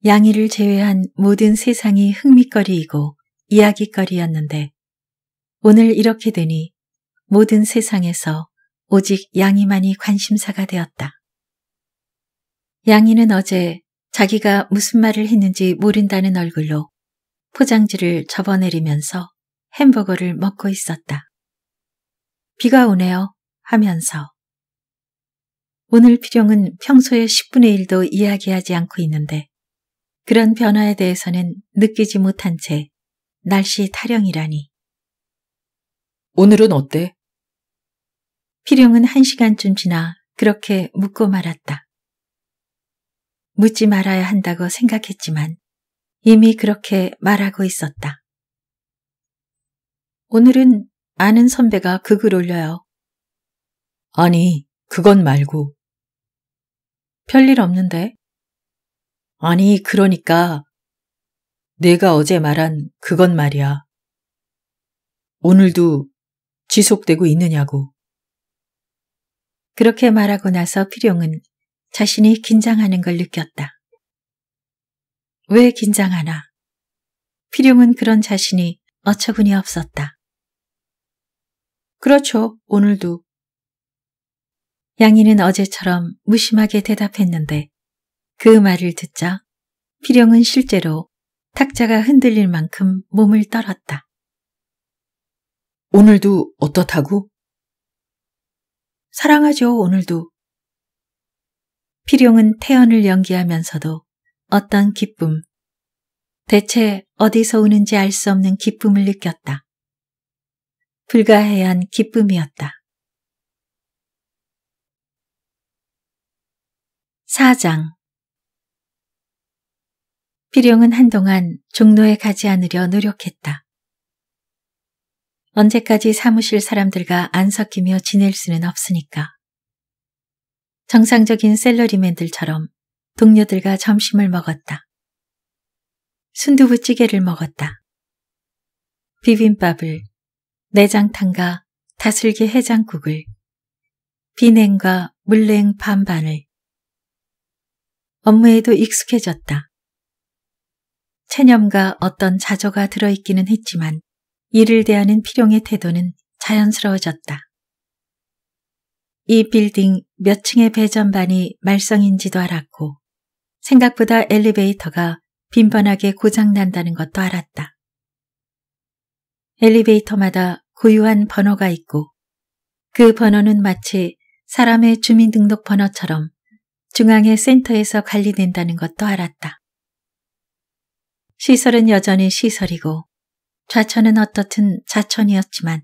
Speaker 1: 양이를 제외한 모든 세상이 흥미거리이고 이야기거리였는데 오늘 이렇게 되니 모든 세상에서 오직 양이만이 관심사가 되었다. 양이는 어제 자기가 무슨 말을 했는지 모른다는 얼굴로 포장지를 접어내리면서 햄버거를 먹고 있었다. 비가 오네요 하면서 오늘 필용은 평소에 10분의 1도 이야기하지 않고 있는데 그런 변화에 대해서는 느끼지 못한 채 날씨 타령이라니. 오늘은 어때? 필용은 한 시간쯤 지나 그렇게 묻고 말았다. 묻지 말아야 한다고 생각했지만 이미 그렇게 말하고 있었다. 오늘은 아는 선배가 극을 올려요.
Speaker 2: 아니, 그건 말고
Speaker 1: 별일 없는데.
Speaker 2: 아니, 그러니까 내가 어제 말한 그건 말이야. 오늘도 지속되고 있느냐고.
Speaker 1: 그렇게 말하고 나서 피룡은 자신이 긴장하는 걸 느꼈다. 왜 긴장하나? 피룡은 그런 자신이 어처구니 없었다. 그렇죠. 오늘도 양이는 어제처럼 무심하게 대답했는데 그 말을 듣자 피령은 실제로 탁자가 흔들릴 만큼 몸을 떨었다.
Speaker 2: 오늘도 어떻다고?
Speaker 1: 사랑하죠, 오늘도. 피룡은 태연을 연기하면서도 어떤 기쁨, 대체 어디서 오는지 알 수 없는 기쁨을 느꼈다. 불가해한 기쁨이었다. 4장 비룡은 한동안 종로에 가지 않으려 노력했다. 언제까지 사무실 사람들과 안 섞이며 지낼 수는 없으니까. 정상적인 샐러리맨들처럼 동료들과 점심을 먹었다. 순두부찌개를 먹었다. 비빔밥을, 내장탕과 다슬기 해장국을, 비냉과 물냉 반반을, 업무에도 익숙해졌다. 체념과 어떤 자조가 들어있기는 했지만 이를 대하는 필용의 태도는 자연스러워졌다. 이 빌딩 몇 층의 배전반이 말썽인지도 알았고 생각보다 엘리베이터가 빈번하게 고장난다는 것도 알았다. 엘리베이터마다 고유한 번호가 있고 그 번호는 마치 사람의 주민등록번호처럼 중앙의 센터에서 관리된다는 것도 알았다. 시설은 여전히 시설이고 좌천은 어떻든 좌천이었지만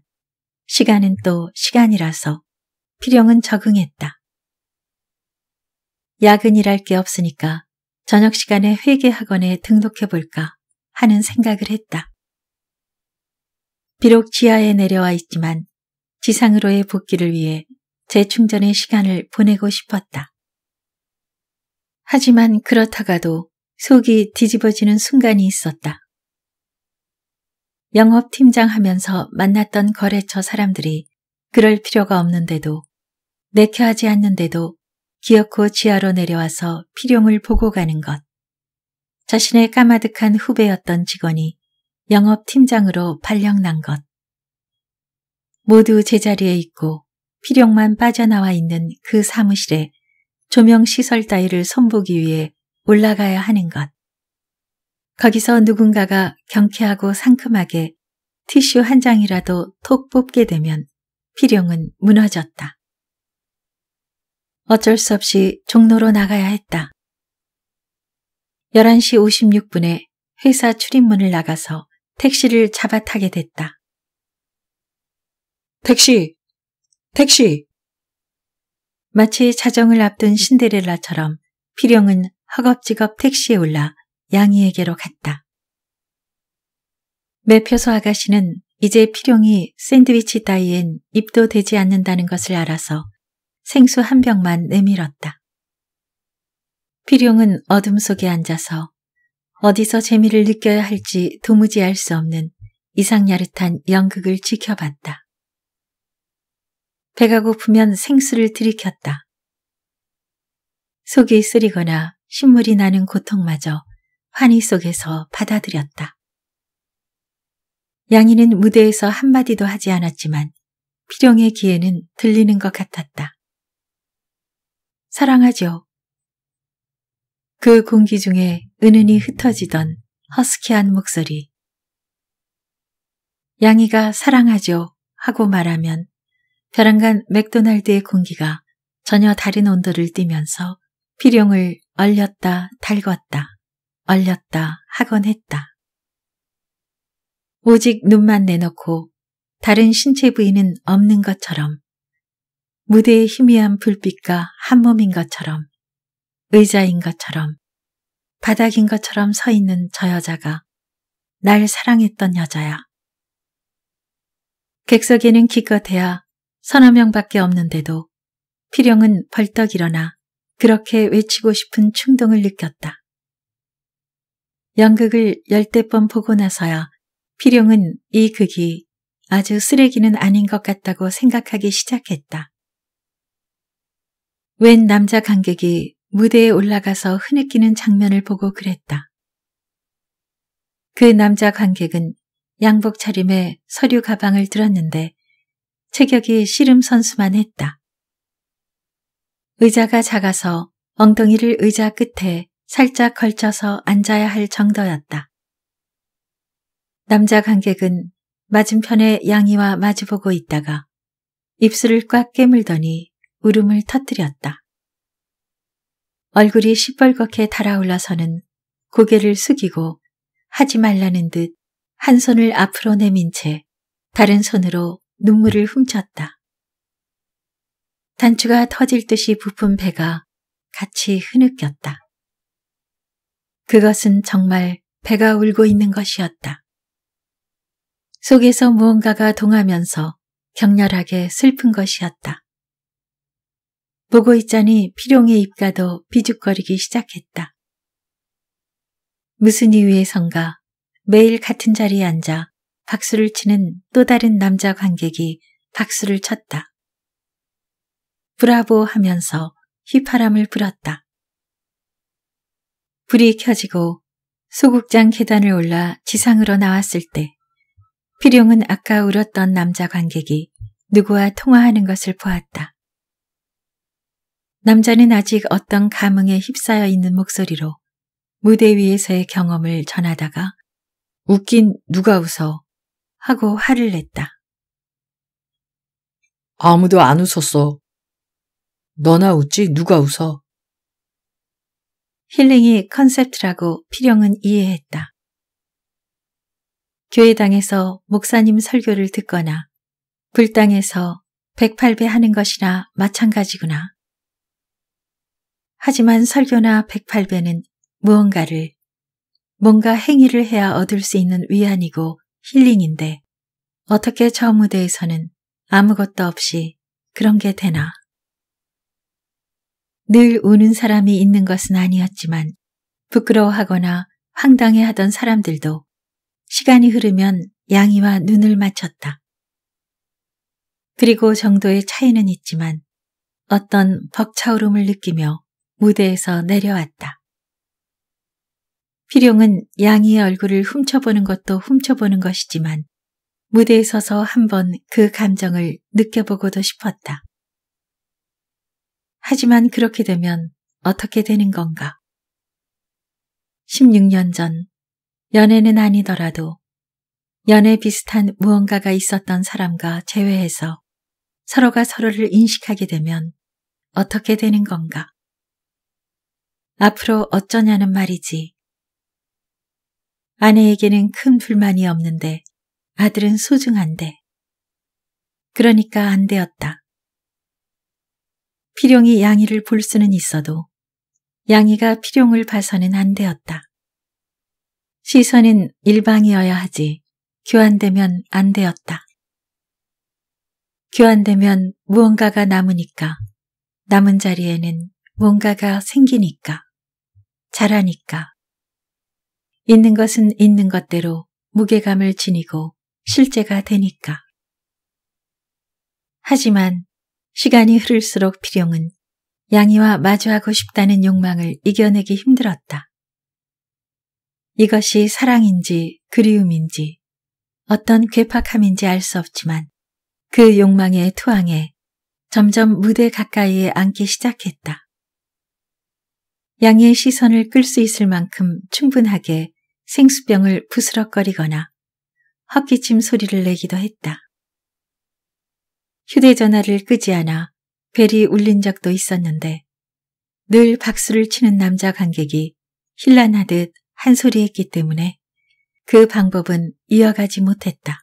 Speaker 1: 시간은 또 시간이라서 필영은 적응했다. 야근이랄 게 없으니까 저녁 시간에 회계학원에 등록해볼까 하는 생각을 했다. 비록 지하에 내려와 있지만 지상으로의 복귀를 위해 재충전의 시간을 보내고 싶었다. 하지만 그렇다가도 속이 뒤집어지는 순간이 있었다. 영업팀장 하면서 만났던 거래처 사람들이 그럴 필요가 없는데도 내켜하지 않는데도 기어코 지하로 내려와서 필용을 보고 가는 것. 자신의 까마득한 후배였던 직원이 영업팀장으로 발령난 것. 모두 제자리에 있고 필용만 빠져나와 있는 그 사무실에 조명 시설 따위를 선보기 위해 올라가야 하는 것. 거기서 누군가가 경쾌하고 상큼하게 티슈 한 장이라도 톡 뽑게 되면 필용은 무너졌다. 어쩔 수 없이 종로로 나가야 했다. 11시 56분에 회사 출입문을 나가서 택시를 잡아타게 됐다. 택시! 택시! 마치 자정을 앞둔 신데렐라처럼 피령은 허겁지겁 택시에 올라 양이에게로 갔다. 매표소 아가씨는 이제 피룡이 샌드위치 따위엔 입도 되지 않는다는 것을 알아서 생수 한 병만 내밀었다. 피룡은 어둠 속에 앉아서 어디서 재미를 느껴야 할지 도무지 알 수 없는 이상야릇한 연극을 지켜봤다. 배가 고프면 생수를 들이켰다. 속이 쓰리거나 신물이 나는 고통마저 환희 속에서 받아들였다. 양이는 무대에서 한마디도 하지 않았지만 필용의 기회는 들리는 것 같았다. 사랑하죠. 그 공기 중에 은은히 흩어지던 허스키한 목소리. 양이가 사랑하죠 하고 말하면 벼랑간 맥도날드의 공기가 전혀 다른 온도를 띠면서 피룡을 얼렸다 달궜다 얼렸다 하곤 했다. 오직 눈만 내놓고 다른 신체 부위는 없는 것처럼 무대의 희미한 불빛과 한 몸인 것처럼 의자인 것처럼 바닥인 것처럼 서 있는 저 여자가 날 사랑했던 여자야. 객석에는 기껏해야 서너 명밖에 없는데도 피령은 벌떡 일어나 그렇게 외치고 싶은 충동을 느꼈다. 연극을 열댓번 보고 나서야 피룡은 이 극이 아주 쓰레기는 아닌 것 같다고 생각하기 시작했다. 웬 남자 관객이 무대에 올라가서 흐느끼는 장면을 보고 그랬다. 그 남자 관객은 양복 차림에 서류 가방을 들었는데 체격이 씨름 선수만 했다. 의자가 작아서 엉덩이를 의자 끝에 살짝 걸쳐서 앉아야 할 정도였다. 남자 관객은 맞은편에 양이와 마주보고 있다가 입술을 꽉 깨물더니 울음을 터뜨렸다. 얼굴이 시뻘겋게 달아올라서는 고개를 숙이고 하지 말라는 듯 한 손을 앞으로 내민 채 다른 손으로 눈물을 훔쳤다. 단추가 터질 듯이 부푼 배가 같이 흐느꼈다. 그것은 정말 배가 울고 있는 것이었다. 속에서 무언가가 동하면서 격렬하게 슬픈 것이었다. 보고 있자니 피룡의 입가도 비죽거리기 시작했다. 무슨 이유에선가 매일 같은 자리에 앉아 박수를 치는 또 다른 남자 관객이 박수를 쳤다. 브라보 하면서 휘파람을 불었다. 불이 켜지고 소극장 계단을 올라 지상으로 나왔을 때 피룡은 아까 울었던 남자 관객이 누구와 통화하는 것을 보았다. 남자는 아직 어떤 감흥에 휩싸여 있는 목소리로 무대 위에서의 경험을 전하다가 웃긴 누가 웃어 하고 화를 냈다.
Speaker 2: 아무도 안 웃었어. 너나 웃지 누가 웃어.
Speaker 1: 힐링이 컨셉트라고 필영은 이해했다. 교회당에서 목사님 설교를 듣거나 불당에서 108배 하는 것이나 마찬가지구나. 하지만 설교나 108배는 무언가를, 뭔가 행위를 해야 얻을 수 있는 위안이고 힐링인데 어떻게 저 무대에서는 아무것도 없이 그런 게 되나. 늘 우는 사람이 있는 것은 아니었지만 부끄러워하거나 황당해하던 사람들도 시간이 흐르면 양이와 눈을 맞췄다. 그리고 정도의 차이는 있지만 어떤 벅차오름을 느끼며 무대에서 내려왔다. 필용은 양희의 얼굴을 훔쳐보는 것도 훔쳐보는 것이지만 무대에 서서 한번 그 감정을 느껴보고도 싶었다. 하지만 그렇게 되면 어떻게 되는 건가? 16년 전, 연애는 아니더라도 연애 비슷한 무언가가 있었던 사람과 제외해서 서로가 서로를 인식하게 되면 어떻게 되는 건가? 앞으로 어쩌냐는 말이지. 아내에게는 큰 불만이 없는데 아들은 소중한데. 그러니까 안 되었다. 필용이 양이를 볼 수는 있어도 양이가 필용을 봐서는 안 되었다. 시선은 일방이어야 하지 교환되면 안 되었다. 교환되면 무언가가 남으니까 남은 자리에는 무언가가 생기니까 자라니까 있는 것은 있는 것대로 무게감을 지니고 실제가 되니까. 하지만 시간이 흐를수록 피령은 양이와 마주하고 싶다는 욕망을 이겨내기 힘들었다. 이것이 사랑인지 그리움인지 어떤 괴팍함인지 알 수 없지만 그 욕망의 투항에 점점 무대 가까이에 앉기 시작했다. 양의 시선을 끌 수 있을 만큼 충분하게 생수병을 부스럭거리거나 헛기침 소리를 내기도 했다. 휴대전화를 끄지 않아 벨이 울린 적도 있었는데 늘 박수를 치는 남자 관객이 힐난하듯 한 소리했기 때문에 그 방법은 이어가지 못했다.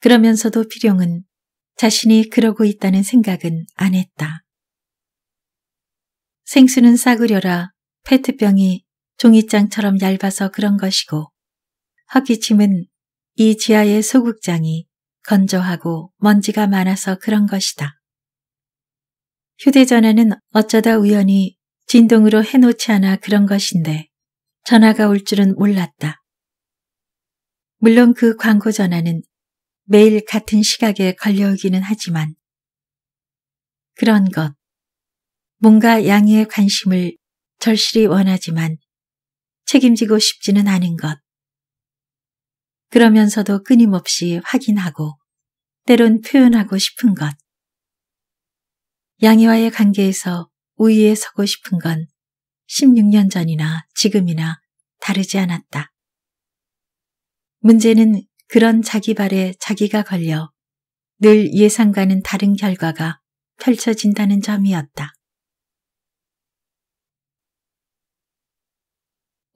Speaker 1: 그러면서도 필용은 자신이 그러고 있다는 생각은 안 했다. 생수는 싸구려라 페트병이 종이장처럼 얇아서 그런 것이고 허기침은 이 지하의 소극장이 건조하고 먼지가 많아서 그런 것이다. 휴대전화는 어쩌다 우연히 진동으로 해놓지 않아 그런 것인데 전화가 올 줄은 몰랐다. 물론 그 광고 전화는 매일 같은 시각에 걸려오기는 하지만 그런 것, 뭔가 양의 관심을 절실히 원하지만 책임지고 싶지는 않은 것. 그러면서도 끊임없이 확인하고 때론 표현하고 싶은 것. 양이와의 관계에서 우위에 서고 싶은 건 16년 전이나 지금이나 다르지 않았다. 문제는 그런 자기 발에 자기가 걸려 늘 예상과는 다른 결과가 펼쳐진다는 점이었다.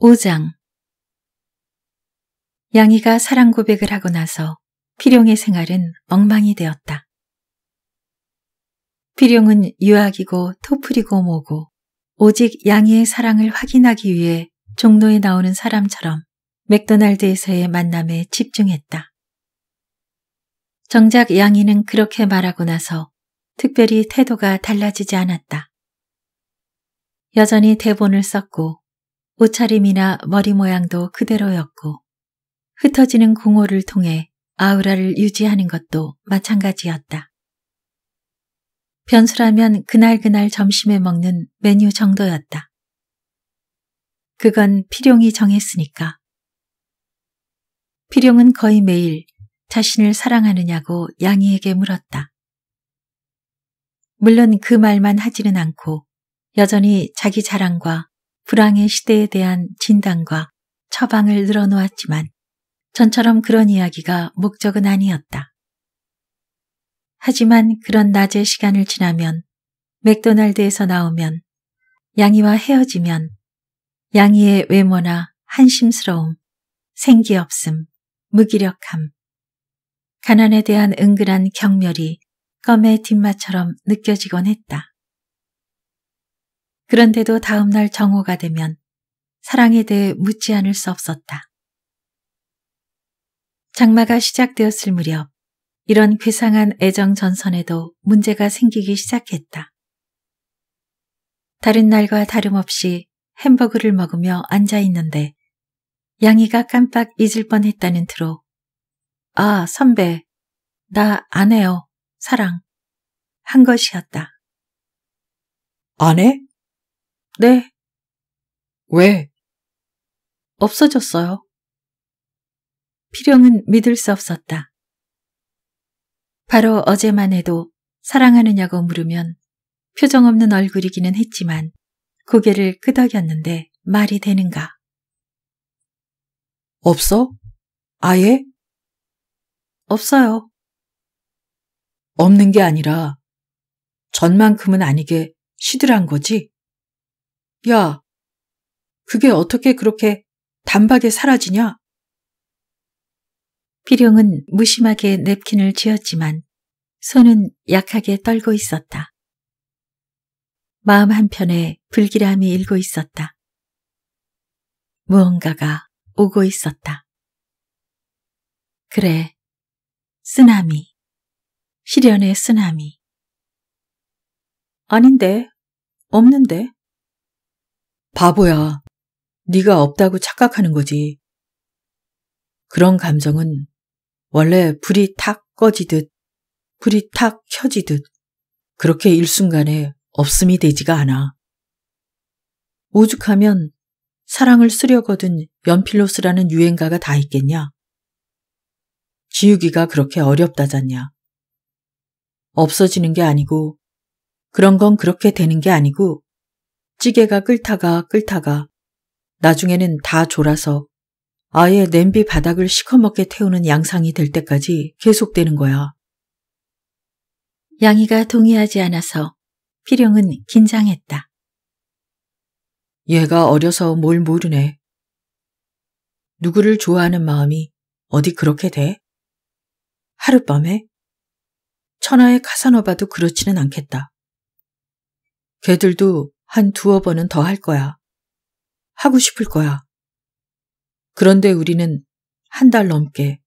Speaker 1: 5장 양이가 사랑 고백을 하고 나서 피룡의 생활은 엉망이 되었다. 피룡은 유학이고 토플이고 뭐고 오직 양이의 사랑을 확인하기 위해 종로에 나오는 사람처럼 맥도날드에서의 만남에 집중했다. 정작 양이는 그렇게 말하고 나서 특별히 태도가 달라지지 않았다. 여전히 대본을 썼고 옷차림이나 머리 모양도 그대로였고 흩어지는 공호를 통해 아우라를 유지하는 것도 마찬가지였다. 변수라면 그날그날 점심에 먹는 메뉴 정도였다. 그건 필용이 정했으니까. 필용은 거의 매일 자신을 사랑하느냐고 양이에게 물었다. 물론 그 말만 하지는 않고 여전히 자기 자랑과 불황의 시대에 대한 진단과 처방을 늘어놓았지만 전처럼 그런 이야기가 목적은 아니었다. 하지만 그런 낮의 시간을 지나면 맥도날드에서 나오면 양이와 헤어지면 양이의 외모나 한심스러움, 생기 없음, 무기력함, 가난에 대한 은근한 경멸이 껌의 뒷맛처럼 느껴지곤 했다. 그런데도 다음날 정오가 되면 사랑에 대해 묻지 않을 수 없었다. 장마가 시작되었을 무렵 이런 괴상한 애정 전선에도 문제가 생기기 시작했다. 다른 날과 다름없이 햄버거를 먹으며 앉아있는데 양이가 깜빡 잊을 뻔했다는 트로 아 선배 나 안 해요 사랑 한 것이었다. 안 해? 네. 왜? 없어졌어요. 필영은 믿을 수 없었다. 바로 어제만 해도 사랑하느냐고 물으면 표정 없는 얼굴이기는 했지만 고개를 끄덕였는데 말이 되는가?
Speaker 2: 없어? 아예? 없어요. 없는 게 아니라 전만큼은 아니게 시들한 거지? 야, 그게
Speaker 1: 어떻게 그렇게 단박에 사라지냐? 피룡은 무심하게 냅킨을 쥐었지만 손은 약하게 떨고 있었다. 마음 한편에 불길함이 일고 있었다. 무언가가 오고 있었다. 그래, 쓰나미. 시련의 쓰나미. 아닌데, 없는데.
Speaker 2: 바보야. 네가 없다고 착각하는 거지. 그런 감정은 원래 불이 탁 꺼지듯 불이 탁 켜지듯 그렇게 일순간에 없음이 되지가 않아. 오죽하면 사랑을 쓰려거든 연필로 쓰라는 유행가가 다 있겠냐? 지우기가 그렇게 어렵다잖냐? 없어지는 게 아니고 그런 건 그렇게 되는 게 아니고 찌개가 끓다가 끓다가
Speaker 1: 나중에는 다 졸아서 아예 냄비 바닥을 시커멓게 태우는 양상이 될 때까지 계속되는 거야. 양이가 동의하지 않아서 피룡은 긴장했다.
Speaker 2: 얘가 어려서 뭘 모르네. 누구를 좋아하는 마음이 어디 그렇게 돼? 하룻밤에? 천하의 카사노바도 그렇지는 않겠다. 걔들도 한 두어 번은 더 할 거야. 하고 싶을 거야. 그런데 우리는 한 달 넘게,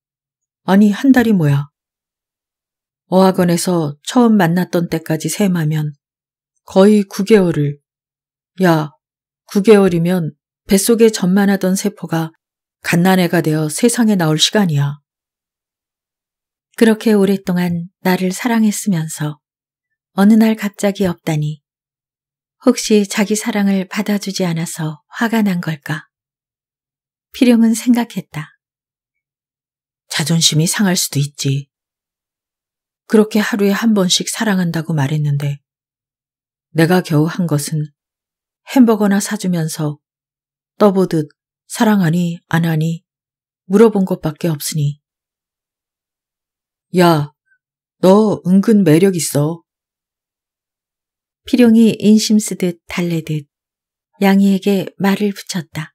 Speaker 2: 아니 한 달이 뭐야. 어학원에서 처음 만났던 때까지 셈하면 거의 9개월을, 야, 9개월이면
Speaker 1: 뱃속에 전만하던 세포가 갓난애가 되어 세상에 나올 시간이야. 그렇게 오랫동안 나를 사랑했으면서 어느 날 갑자기 없다니 혹시 자기 사랑을 받아주지 않아서 화가 난 걸까? 피룡은 생각했다. 자존심이
Speaker 2: 상할 수도 있지.
Speaker 1: 그렇게 하루에 한 번씩 사랑한다고 말했는데
Speaker 2: 내가 겨우 한 것은 햄버거나 사주면서 떠보듯 사랑하니 안 하니 물어본 것밖에 없으니. 야, 너 은근 매력 있어.
Speaker 1: 필용이 인심 쓰듯 달래듯 양이에게 말을 붙였다.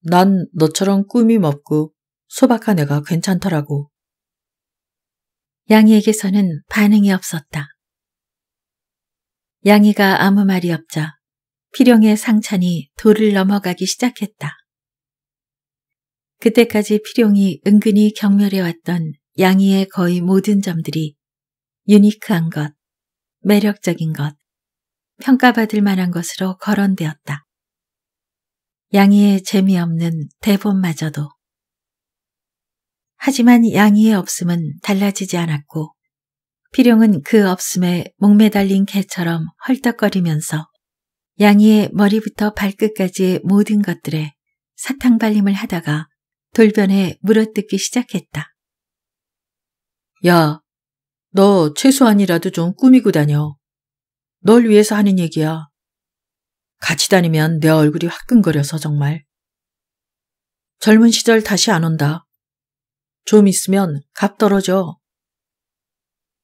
Speaker 1: 난 너처럼 꾸밈 없고 소박한
Speaker 2: 애가 괜찮더라고.
Speaker 1: 양이에게서는 반응이 없었다. 양이가 아무 말이 없자 필영의 상찬이 돌을 넘어가기 시작했다. 그때까지 필용이 은근히 경멸해왔던 양이의 거의 모든 점들이 유니크한 것, 매력적인 것, 평가받을 만한 것으로 거론되었다. 양희의 재미없는 대본마저도. 하지만 양희의 없음은 달라지지 않았고, 피룡은 그 없음에 목매달린 개처럼 헐떡거리면서 양희의 머리부터 발끝까지의 모든 것들에 사탕발림을 하다가 돌변에 물어뜯기 시작했다. 야, 너 최소한이라도 좀
Speaker 2: 꾸미고 다녀. 널 위해서 하는 얘기야. 같이 다니면 내 얼굴이 화끈거려서 정말. 젊은 시절 다시 안 온다. 좀 있으면 값 떨어져.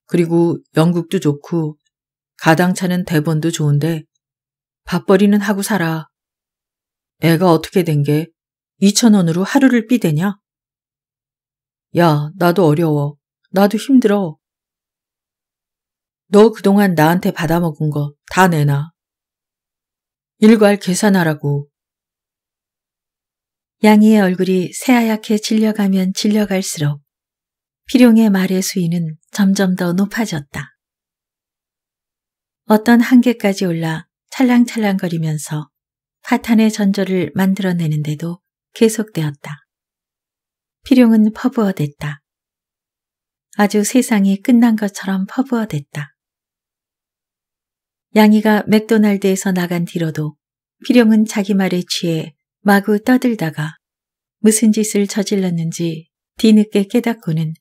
Speaker 2: 그리고 영국도 좋고 가당차는 대본도 좋은데 밥벌이는 하고 살아. 애가 어떻게 된 게 2천원으로 하루를 삐대냐? 야, 나도 어려워. 나도 힘들어. 너
Speaker 1: 그동안 나한테 받아먹은 거 다 내놔. 일괄 계산하라고. 양이의 얼굴이 새하얗게 질려가면 질려갈수록 필용의 말의 수위는 점점 더 높아졌다. 어떤 한계까지 올라 찰랑찰랑거리면서 파탄의 전조를 만들어내는데도 계속되었다. 필용은 퍼부어댔다. 아주 세상이 끝난 것처럼 퍼부어댔다. 양이가 맥도날드에서 나간 뒤로도 피용은 자기 말에 취해 마구 떠들다가 무슨 짓을 저질렀는지 뒤늦게 깨닫고는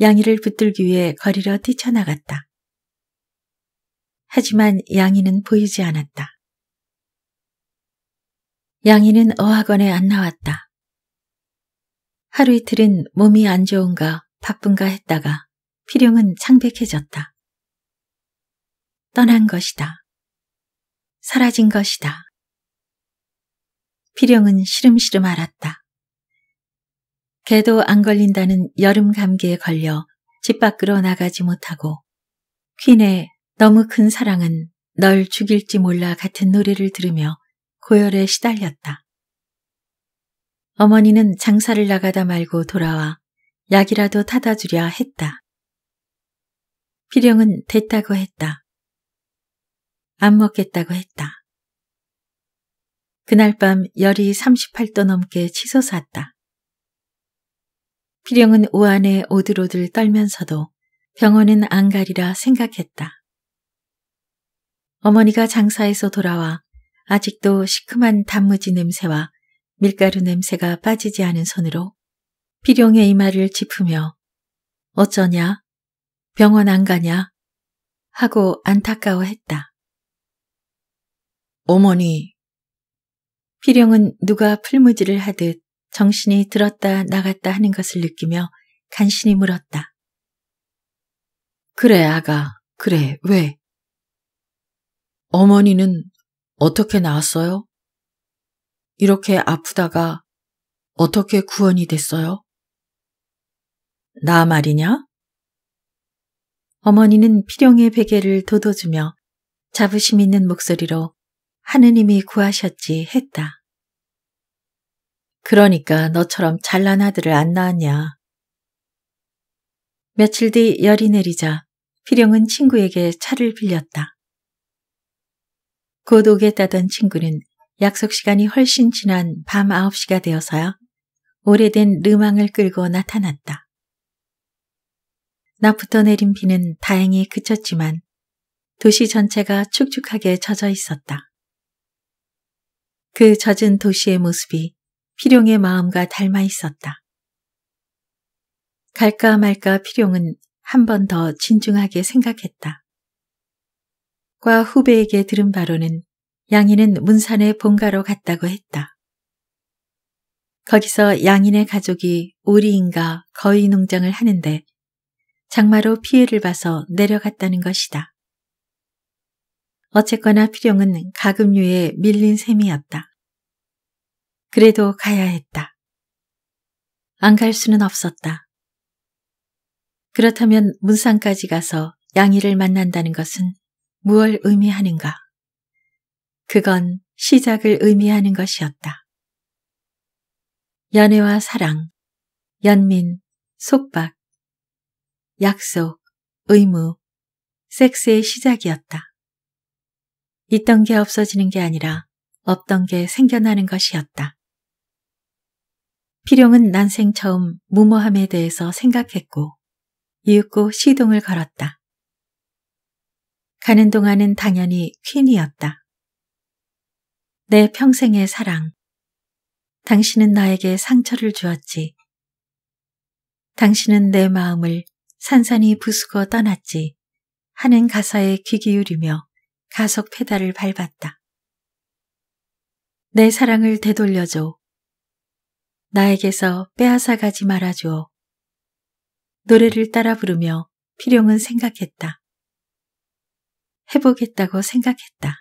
Speaker 1: 양이를 붙들기 위해 거리로 뛰쳐나갔다. 하지만 양이는 보이지 않았다. 양이는 어학원에 안 나왔다. 하루 이틀은 몸이 안 좋은가 바쁜가 했다가 피용은 창백해졌다. 떠난 것이다. 사라진 것이다. 피령은 시름시름 알았다. 개도 안 걸린다는 여름 감기에 걸려 집 밖으로 나가지 못하고 퀸의 너무 큰 사랑은 널 죽일지 몰라 같은 노래를 들으며 고열에 시달렸다. 어머니는 장사를 나가다 말고 돌아와 약이라도 타다 주랴 했다. 피령은 됐다고 했다. 안 먹겠다고 했다. 그날 밤 열이 38도 넘게 치솟았다. 피령은 우한에 오들오들 떨면서도 병원은 안 가리라 생각했다. 어머니가 장사에서 돌아와 아직도 시큼한 단무지 냄새와 밀가루 냄새가 빠지지 않은 손으로 피룡의 이마를 짚으며 어쩌냐? 병원 안 가냐? 하고 안타까워했다.
Speaker 2: 어머니.
Speaker 1: 피령은 누가 풀무지를 하듯 정신이 들었다 나갔다 하는 것을 느끼며 간신히 물었다. 그래, 아가. 그래, 왜? 어머니는 어떻게 나왔어요?
Speaker 2: 이렇게 아프다가 어떻게 구원이 됐어요?
Speaker 1: 나 말이냐? 어머니는 피룡의 베개를 도도주며 자부심 있는 목소리로 하느님이 구하셨지 했다. 그러니까 너처럼 잘난 아들을 안 낳았냐. 며칠 뒤 열이 내리자 필영은 친구에게 차를 빌렸다. 곧 오겠다던 친구는 약속 시간이 훨씬 지난 밤 9시가 되어서야 오래된 르망을 끌고 나타났다. 낮부터 내린 비는 다행히 그쳤지만 도시 전체가 축축하게 젖어 있었다. 그 젖은 도시의 모습이 피룡의 마음과 닮아 있었다. 갈까 말까 피룡은 한 번 더 진중하게 생각했다. 과 후배에게 들은 바로는 양인은 문산의 본가로 갔다고 했다. 거기서 양인의 가족이 오리인가 거위 농장을 하는데 장마로 피해를 봐서 내려갔다는 것이다. 어쨌거나 필용은 가금류에 밀린 셈이었다. 그래도 가야 했다. 안 갈 수는 없었다. 그렇다면 문상까지 가서 양이를 만난다는 것은 무엇을 의미하는가? 그건 시작을 의미하는 것이었다. 연애와 사랑, 연민, 속박, 약속, 의무, 섹스의 시작이었다. 있던 게 없어지는 게 아니라 없던 게 생겨나는 것이었다. 필용은 난생 처음 무모함에 대해서 생각했고 이윽고 시동을 걸었다. 가는 동안은 당연히 퀸이었다. 내 평생의 사랑. 당신은 나에게 상처를 주었지. 당신은 내 마음을 산산히 부수고 떠났지 하는 가사에 귀 기울이며 가속 페달을 밟았다. 내 사랑을 되돌려줘. 나에게서 빼앗아 가지 말아줘. 노래를 따라 부르며 필용은 생각했다. 해보겠다고 생각했다.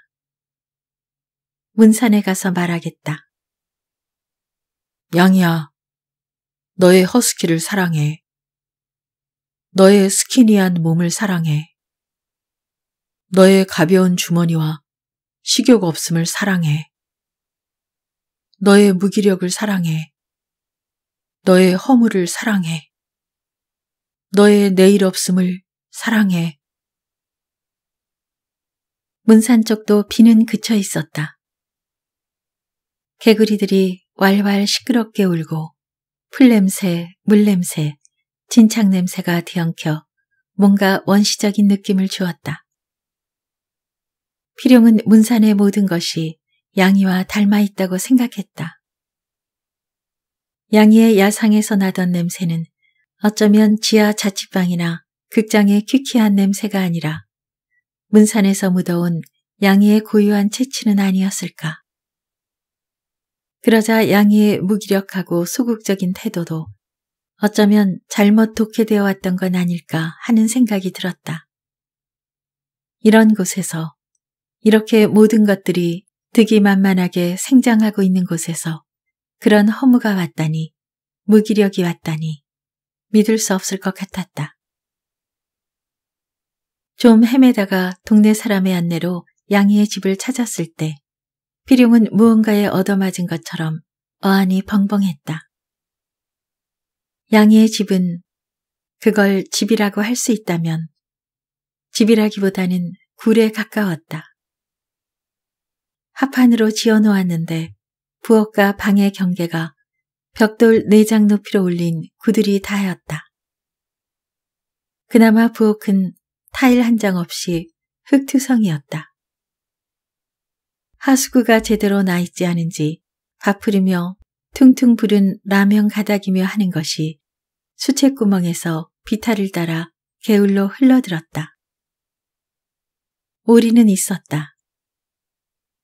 Speaker 1: 문산에 가서 말하겠다. 양이야, 너의 허스키를
Speaker 2: 사랑해. 너의 스키니한 몸을 사랑해. 너의 가벼운 주머니와 식욕 없음을 사랑해. 너의 무기력을 사랑해. 너의 허물을 사랑해.
Speaker 1: 너의 내일 없음을 사랑해. 문산 쪽도 비는 그쳐 있었다. 개구리들이 왈왈 시끄럽게 울고 풀냄새, 물냄새, 진창냄새가 뒤엉켜 뭔가 원시적인 느낌을 주었다. 필용은 문산의 모든 것이 양이와 닮아 있다고 생각했다. 양이의 야상에서 나던 냄새는 어쩌면 지하 자취방이나 극장의 퀴퀴한 냄새가 아니라 문산에서 묻어온 양이의 고유한 채취는 아니었을까. 그러자 양이의 무기력하고 소극적인 태도도 어쩌면 잘못 독해되어 왔던 건 아닐까 하는 생각이 들었다. 이런 곳에서 이렇게 모든 것들이 득이만만하게 생장하고 있는 곳에서 그런 허무가 왔다니, 무기력이 왔다니, 믿을 수 없을 것 같았다. 좀 헤매다가 동네 사람의 안내로 양희의 집을 찾았을 때 피룡은 무언가에 얻어맞은 것처럼 어안이 벙벙했다. 양희의 집은 그걸 집이라고 할 수 있다면 집이라기보다는 굴에 가까웠다. 합판으로 지어 놓았는데 부엌과 방의 경계가 벽돌 네 장 높이로 올린 구들이 다였다. 그나마 부엌은 타일 한 장 없이 흙투성이었다. 하수구가 제대로 나 있지 않은지 바풀이며 퉁퉁 부른 라면 가닥이며 하는 것이 수채구멍에서 비탈을 따라 게울로 흘러들었다. 오리는 있었다.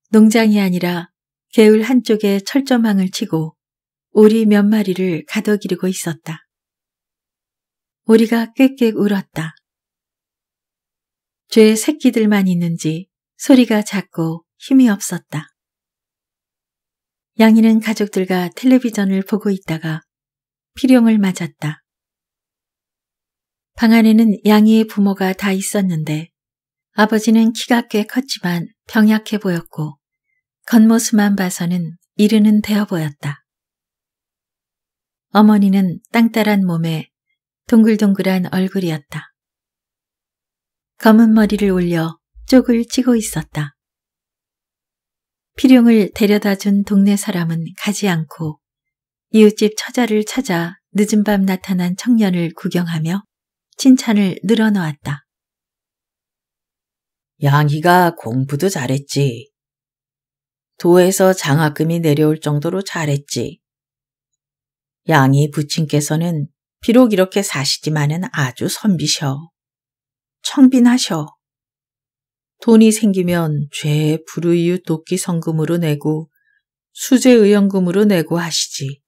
Speaker 1: 농장이 아니라 개울 한쪽에 철조망을 치고 오리 몇 마리를 가둬기르고 있었다. 오리가 꽥꽥 울었다. 죄 새끼들만 있는지 소리가 작고 힘이 없었다. 양이는 가족들과 텔레비전을 보고 있다가 피룡을 맞았다. 방 안에는 양이의 부모가 다 있었는데 아버지는 키가 꽤 컸지만 병약해 보였고 겉모습만 봐서는 이르는 되어 보였다. 어머니는 땅따란 몸에 동글동글한 얼굴이었다. 검은 머리를 올려 쪽을 찌고 있었다. 필용을 데려다 준 동네 사람은 가지 않고 이웃집 처자를 찾아 늦은 밤 나타난 청년을 구경하며 칭찬을 늘어놓았다.
Speaker 2: 양희가 공부도 잘했지. 도에서 장학금이
Speaker 1: 내려올 정도로 잘했지. 양희 부친께서는 비록 이렇게 사시지만은 아주 선비셔. 청빈하셔.
Speaker 2: 돈이 생기면 죄 불우이웃 돕기 성금으로 내고 수제 의연금으로 내고 하시지.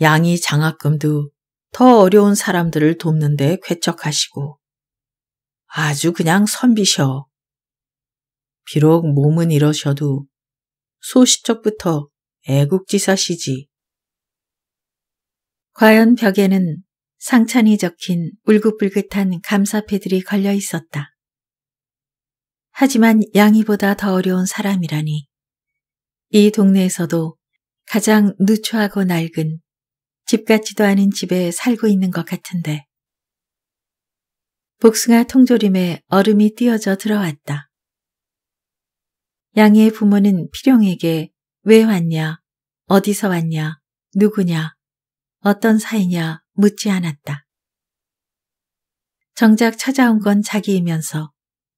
Speaker 2: 양이 장학금도 더 어려운 사람들을 돕는 데 쾌척하시고 아주 그냥 선비셔. 비록 몸은 이러셔도 소시적부터 애국지사시지.
Speaker 1: 과연 벽에는 상찬이 적힌 울긋불긋한 감사패들이 걸려 있었다. 하지만 양이보다 더 어려운 사람이라니. 이 동네에서도 가장 누추하고 낡은 집 같지도 않은 집에 살고 있는 것 같은데 복숭아 통조림에 얼음이 띄어져 들어왔다. 양의 부모는 피용에게왜 왔냐, 어디서 왔냐, 누구냐, 어떤 사이냐 묻지 않았다. 정작 찾아온 건 자기이면서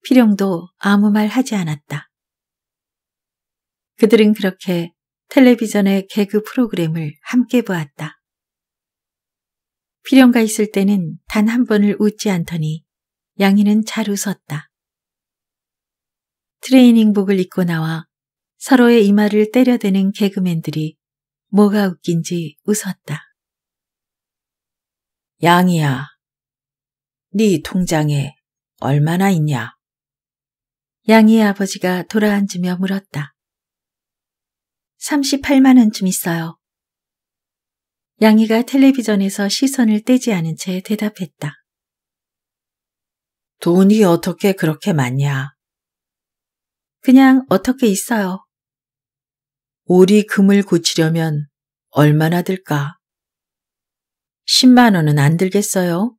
Speaker 1: 피용도 아무 말 하지 않았다. 그들은 그렇게 텔레비전의 개그 프로그램을 함께 보았다. 피용가 있을 때는 단 한 번을 웃지 않더니 양이는 잘 웃었다. 트레이닝복을 입고 나와 서로의 이마를 때려대는 개그맨들이 뭐가 웃긴지 웃었다. 양이야, 네 통장에 얼마나 있냐? 양이의 아버지가 돌아앉으며 물었다. 38만 원쯤 있어요. 양이가 텔레비전에서 시선을 떼지 않은 채 대답했다.
Speaker 2: 돈이 어떻게
Speaker 1: 그렇게 많냐? 그냥 어떻게 있어요. 오리 금을 고치려면 얼마나 들까? 10만 원은 안 들겠어요?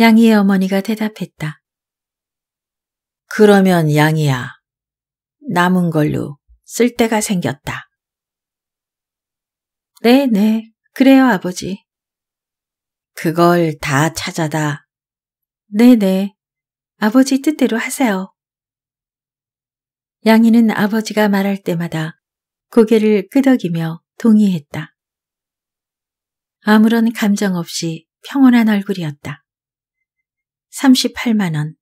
Speaker 1: 양이의 어머니가 대답했다. 그러면 양이야. 남은 걸로 쓸 데가 생겼다. 네네, 네, 그래요 아버지. 그걸 다 찾아다 네네. 아버지 뜻대로 하세요. 양이는 아버지가 말할 때마다 고개를 끄덕이며 동의했다. 아무런 감정 없이 평온한 얼굴이었다. 38만원.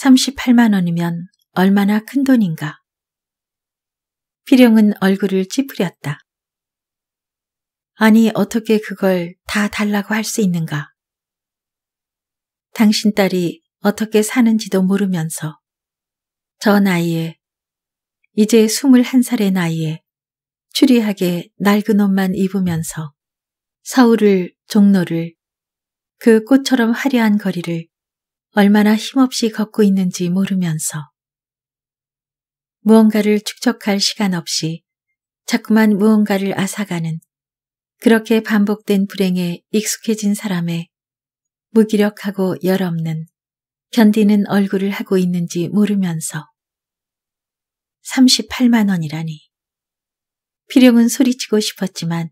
Speaker 1: 38만원이면 얼마나 큰 돈인가. 필영은 얼굴을 찌푸렸다. 아니 어떻게 그걸 다 달라고 할 수 있는가. 당신 딸이 어떻게 사는지도 모르면서 저 나이에 이제 21살의 나이에 추리하게 낡은 옷만 입으면서 서울을 종로를 그 꽃처럼 화려한 거리를 얼마나 힘없이 걷고 있는지 모르면서 무언가를 축적할 시간 없이 자꾸만 무언가를 앗아가는 그렇게 반복된 불행에 익숙해진 사람의 무기력하고 열없는 견디는 얼굴을 하고 있는지 모르면서 38만 원이라니. 필룡은 소리치고 싶었지만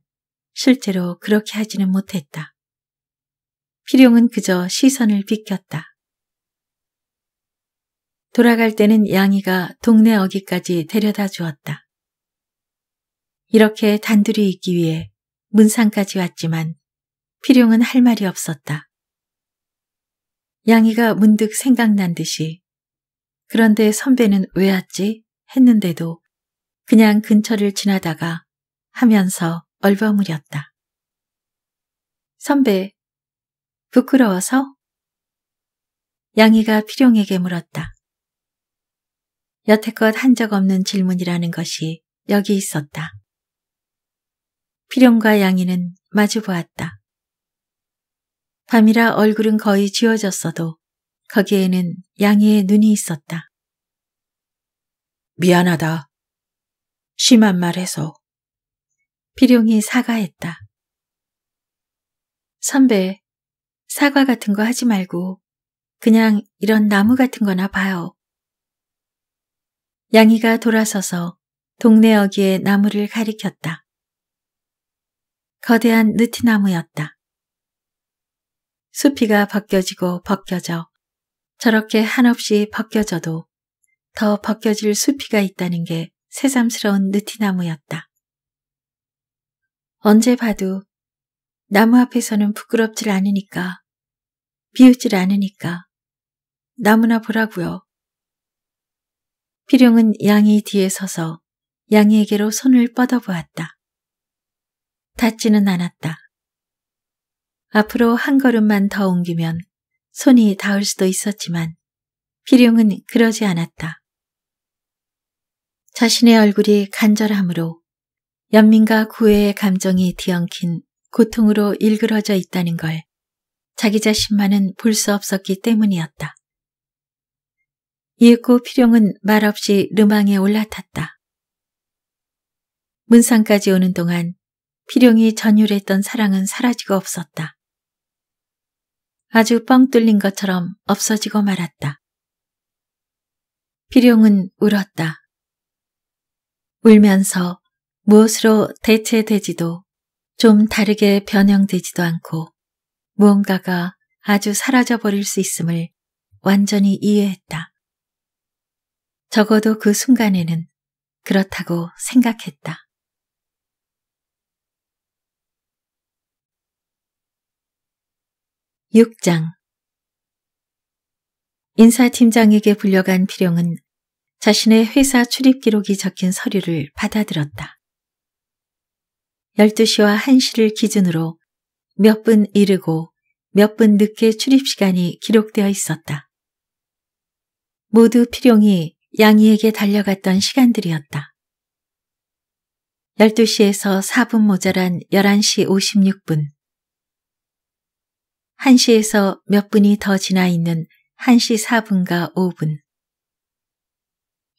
Speaker 1: 실제로 그렇게 하지는 못했다. 필룡은 그저 시선을 비꼈다. 돌아갈 때는 양이가 동네 어귀까지 데려다 주었다. 이렇게 단둘이 있기 위해 문상까지 왔지만 피룡은할 말이 없었다. 양이가 문득 생각난 듯이 그런데 선배는 왜 왔지? 했는데도 그냥 근처를 지나다가 하면서 얼버무렸다. 선배, 부끄러워서? 양이가 필용에게 물었다. 여태껏 한 적 없는 질문이라는 것이 여기 있었다. 필용과 양이는 마주보았다. 밤이라 얼굴은 거의 지워졌어도 거기에는 양이의 눈이 있었다.
Speaker 2: 미안하다.
Speaker 1: 심한 말 해서. 비룡이 사과했다. 선배, 사과 같은 거 하지 말고 그냥 이런 나무 같은 거나 봐요. 양이가 돌아서서 동네 어귀에 나무를 가리켰다. 거대한 느티나무였다. 수피가 벗겨지고 벗겨져 저렇게 한없이 벗겨져도 더 벗겨질 수피가 있다는 게 새삼스러운 느티나무였다. 언제 봐도 나무 앞에서는 부끄럽질 않으니까 비웃질 않으니까 나무나 보라고요. 피룡은 양이 뒤에 서서 양이에게로 손을 뻗어보았다. 닿지는 않았다. 앞으로 한 걸음만 더 옮기면 손이 닿을 수도 있었지만 피룡은 그러지 않았다. 자신의 얼굴이 간절함으로 연민과 구애의 감정이 뒤엉킨 고통으로 일그러져 있다는 걸 자기 자신만은 볼 수 없었기 때문이었다. 이윽고 피룡은 말없이 르망에 올라탔다. 문상까지 오는 동안 피룡이 전율했던 사랑은 사라지고 없었다. 아주 뻥 뚫린 것처럼 없어지고 말았다. 피룡은 울었다. 울면서 무엇으로 대체되지도 좀 다르게 변형되지도 않고 무언가가 아주 사라져버릴 수 있음을 완전히 이해했다. 적어도 그 순간에는 그렇다고 생각했다. 6장 인사팀장에게 불려간 필영은 자신의 회사 출입 기록이 적힌 서류를 받아들었다. 12시와 1시를 기준으로 몇 분 이르고 몇 분 늦게 출입 시간이 기록되어 있었다. 모두 필용이 양이에게 달려갔던 시간들이었다. 12시에서 4분 모자란 11시 56분, 1시에서 몇 분이 더 지나 있는 1시 4분과 5분.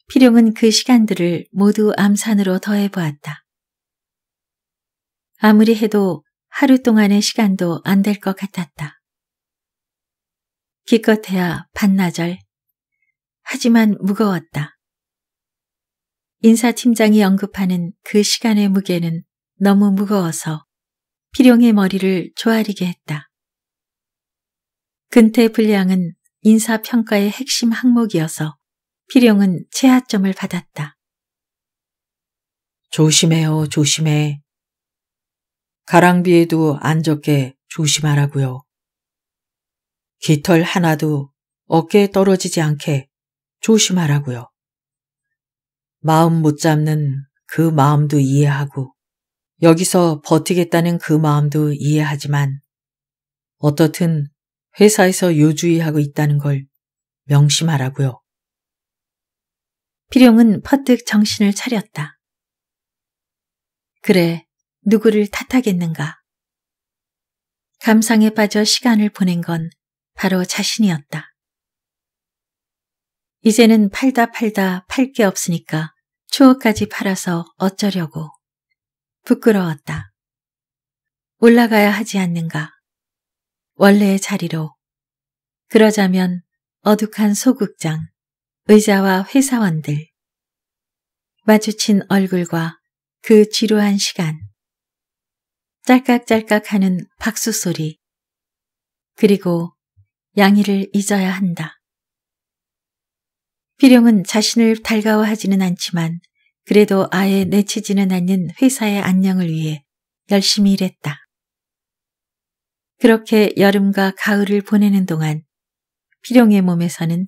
Speaker 1: 피룡은 그 시간들을 모두 암산으로 더해보았다. 아무리 해도 하루 동안의 시간도 안 될 것 같았다. 기껏해야 반나절. 하지만 무거웠다. 인사팀장이 언급하는 그 시간의 무게는 너무 무거워서 피룡의 머리를 조아리게 했다. 근태 불량은 인사평가의 핵심 항목이어서 필용은 최하점을 받았다.
Speaker 2: 조심해요, 조심해. 가랑비에도 안 적게 조심하라고요. 깃털 하나도 어깨에 떨어지지 않게 조심하라고요. 마음 못 잡는 그 마음도 이해하고 여기서 버티겠다는 그 마음도 이해하지만 어떻든 회사에서 요주의하고 있다는 걸 명심하라고요.
Speaker 1: 피룡은 퍼뜩 정신을 차렸다. 그래, 누구를 탓하겠는가? 감상에 빠져 시간을 보낸 건 바로 자신이었다. 이제는 팔다 팔다 팔 게 없으니까 추억까지 팔아서 어쩌려고. 부끄러웠다. 올라가야 하지 않는가. 원래의 자리로. 그러자면 어둑한 소극장, 의자와 회사원들. 마주친 얼굴과 그 지루한 시간. 짤깍짤깍 하는 박수 소리. 그리고 양이를 잊어야 한다. 비룡은 자신을 달가워하지는 않지만 그래도 아예 내치지는 않는 회사의 안녕을 위해 열심히 일했다. 그렇게 여름과 가을을 보내는 동안 피룡의 몸에서는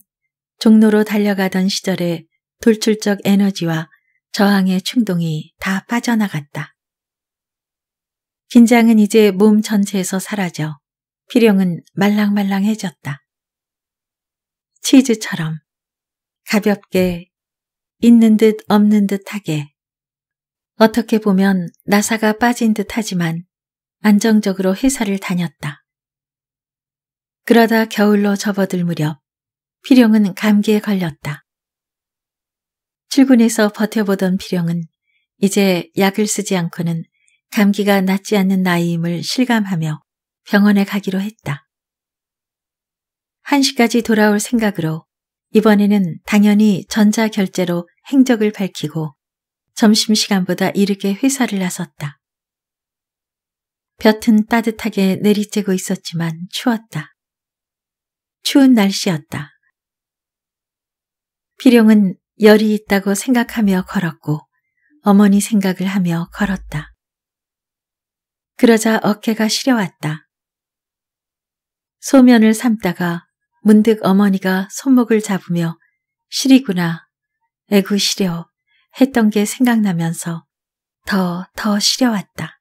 Speaker 1: 종로로 달려가던 시절의 돌출적 에너지와 저항의 충동이 다 빠져나갔다. 긴장은 이제 몸 전체에서 사라져 피룡은 말랑말랑해졌다. 치즈처럼 가볍게 있는 듯 없는 듯하게 어떻게 보면 나사가 빠진 듯하지만 안정적으로 회사를 다녔다. 그러다 겨울로 접어들 무렵 피용은 감기에 걸렸다. 출근해서 버텨보던 피용은 이제 약을 쓰지 않고는 감기가 낫지 않는 나이임을 실감하며 병원에 가기로 했다. 1시까지 돌아올 생각으로 이번에는 당연히 전자결제로 행적을 밝히고 점심시간보다 이르게 회사를 나섰다. 볕은 따뜻하게 내리쬐고 있었지만 추웠다. 추운 날씨였다. 비룡은 열이 있다고 생각하며 걸었고 어머니 생각을 하며 걸었다. 그러자 어깨가 시려왔다. 소면을 삼다가 문득 어머니가 손목을 잡으며 시리구나, 애구 시려 했던 게 생각나면서 더더 더 시려왔다.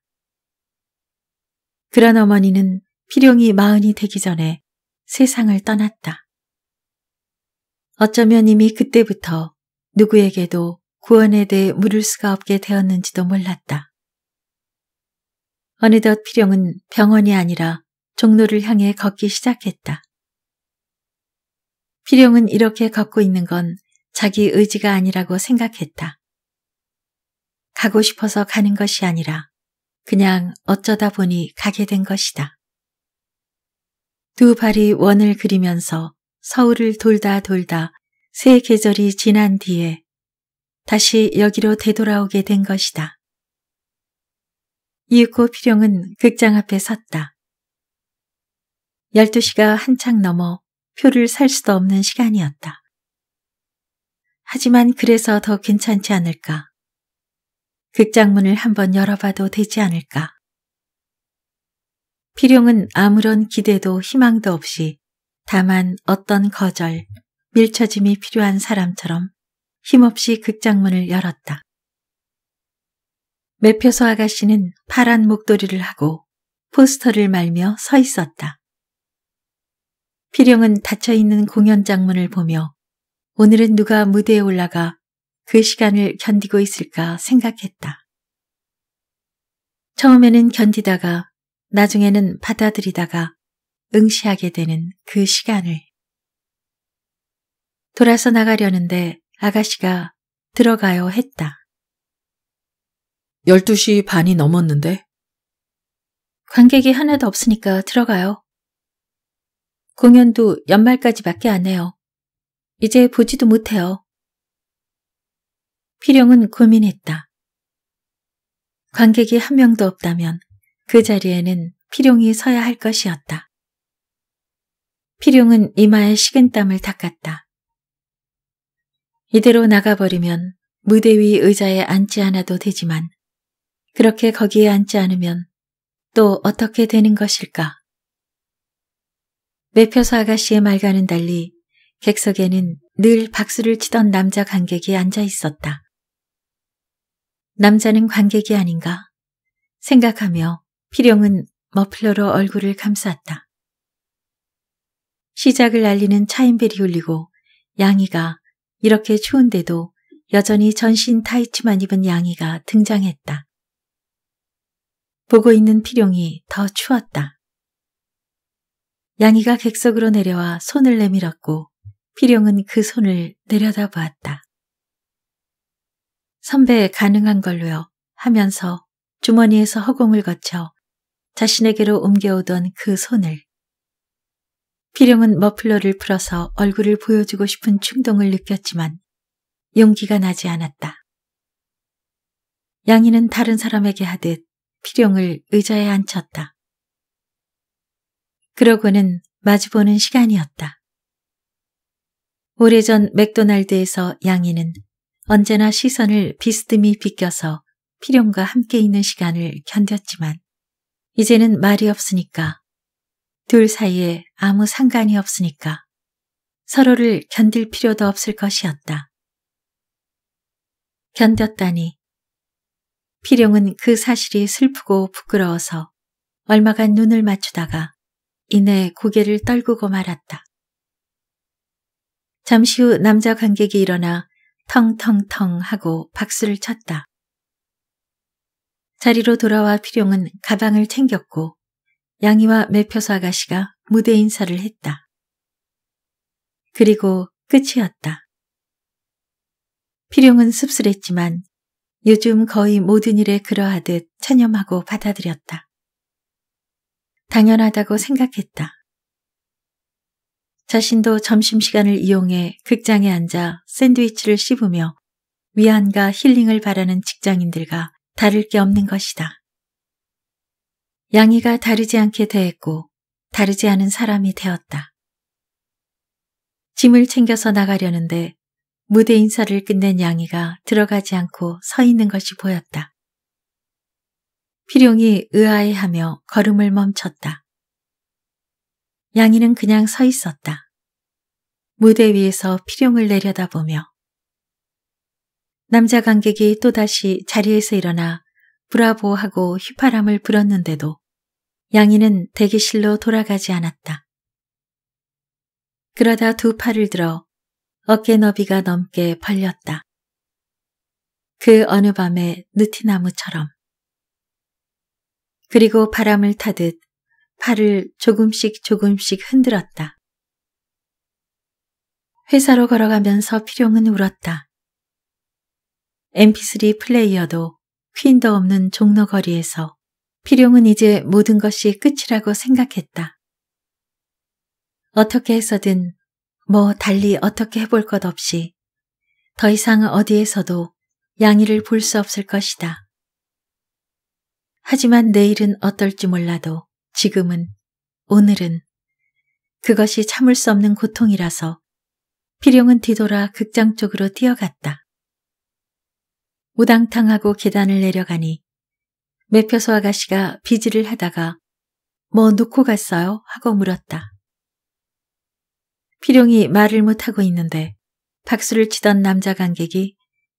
Speaker 1: 그런 어머니는 필용이 마흔이 되기 전에 세상을 떠났다. 어쩌면 이미 그때부터 누구에게도 구원에 대해 물을 수가 없게 되었는지도 몰랐다. 어느덧 필용은 병원이 아니라 종로를 향해 걷기 시작했다. 필용은 이렇게 걷고 있는 건 자기 의지가 아니라고 생각했다. 가고 싶어서 가는 것이 아니라 그냥 어쩌다 보니 가게 된 것이다. 두 발이 원을 그리면서 서울을 돌다 돌다 세 계절이 지난 뒤에 다시 여기로 되돌아오게 된 것이다. 이윽고 필영은 극장 앞에 섰다. 12시가 한창 넘어 표를 살 수도 없는 시간이었다. 하지만 그래서 더 괜찮지 않을까. 극장문을 한번 열어봐도 되지 않을까. 필용은 아무런 기대도 희망도 없이 다만 어떤 거절, 밀쳐짐이 필요한 사람처럼 힘없이 극장문을 열었다. 매표소 아가씨는 파란 목도리를 하고 포스터를 말며 서 있었다. 필용은 닫혀있는 공연장문을 보며 오늘은 누가 무대에 올라가 그 시간을 견디고 있을까 생각했다. 처음에는 견디다가 나중에는 받아들이다가 응시하게 되는 그 시간을. 돌아서 나가려는데 아가씨가 들어가요 했다.
Speaker 2: 12시 반이 넘었는데?
Speaker 1: 관객이 하나도 없으니까 들어가요. 공연도 연말까지밖에 안 해요. 이제 보지도 못해요. 피룡은 고민했다. 관객이 한 명도 없다면 그 자리에는 피룡이 서야 할 것이었다. 피룡은 이마에 식은땀을 닦았다. 이대로 나가버리면 무대 위 의자에 앉지 않아도 되지만 그렇게 거기에 앉지 않으면 또 어떻게 되는 것일까? 매표소 아가씨의 말과는 달리 객석에는 늘 박수를 치던 남자 관객이 앉아 있었다. 남자는 관객이 아닌가 생각하며 피령은 머플러로 얼굴을 감쌌다. 시작을 알리는 차인벨이 울리고 양이가 이렇게 추운데도 여전히 전신 타이트만 입은 양이가 등장했다. 보고 있는 피룡이 더 추웠다. 양이가 객석으로 내려와 손을 내밀었고 피룡은 그 손을 내려다보았다. 선배 가능한 걸로요 하면서 주머니에서 허공을 거쳐 자신에게로 옮겨오던 그 손을 피룡은 머플러를 풀어서 얼굴을 보여주고 싶은 충동을 느꼈지만 용기가 나지 않았다. 양이는 다른 사람에게 하듯 피룡을 의자에 앉혔다. 그러고는 마주보는 시간이었다. 오래전 맥도날드에서 양이는 언제나 시선을 비스듬히 비껴서 피룡과 함께 있는 시간을 견뎠지만 이제는 말이 없으니까 둘 사이에 아무 상관이 없으니까 서로를 견딜 필요도 없을 것이었다. 견뎠다니 피룡은그 사실이 슬프고 부끄러워서 얼마간 눈을 맞추다가 이내 고개를 떨구고 말았다. 잠시 후 남자 관객이 일어나 텅텅텅 하고 박수를 쳤다. 자리로 돌아와 필용은 가방을 챙겼고 양이와 매표소 아가씨가 무대 인사를 했다. 그리고 끝이었다. 필용은 씁쓸했지만 요즘 거의 모든 일에 그러하듯 체념하고 받아들였다. 당연하다고 생각했다. 자신도 점심시간을 이용해 극장에 앉아 샌드위치를 씹으며 위안과 힐링을 바라는 직장인들과 다를 게 없는 것이다. 양이가 다르지 않게 대했고 다르지 않은 사람이 되었다. 짐을 챙겨서 나가려는데 무대 인사를 끝낸 양이가 들어가지 않고 서 있는 것이 보였다. 필용이 의아해하며 걸음을 멈췄다. 양이는 그냥 서 있었다. 무대 위에서 피룡을 내려다보며 남자 관객이 또다시 자리에서 일어나 브라보 하고 휘파람을 불었는데도 양이는 대기실로 돌아가지 않았다. 그러다 두 팔을 들어 어깨 너비가 넘게 벌렸다. 그 어느 밤에 느티나무처럼. 그리고 바람을 타듯 팔을 조금씩 조금씩 흔들었다. 회사로 걸어가면서 피룡은 울었다. mp3 플레이어도 퀸도 없는 종로거리에서 피룡은 이제 모든 것이 끝이라고 생각했다. 어떻게 해서든 뭐 달리 어떻게 해볼 것 없이 더 이상 어디에서도 양이를 볼 수 없을 것이다. 하지만 내일은 어떨지 몰라도 지금은, 오늘은 그것이 참을 수 없는 고통이라서 피룡은 뒤돌아 극장 쪽으로 뛰어갔다. 우당탕하고 계단을 내려가니 매표소 아가씨가 비지를 하다가 뭐 놓고 갔어요? 하고 물었다. 피룡이 말을 못하고 있는데 박수를 치던 남자 관객이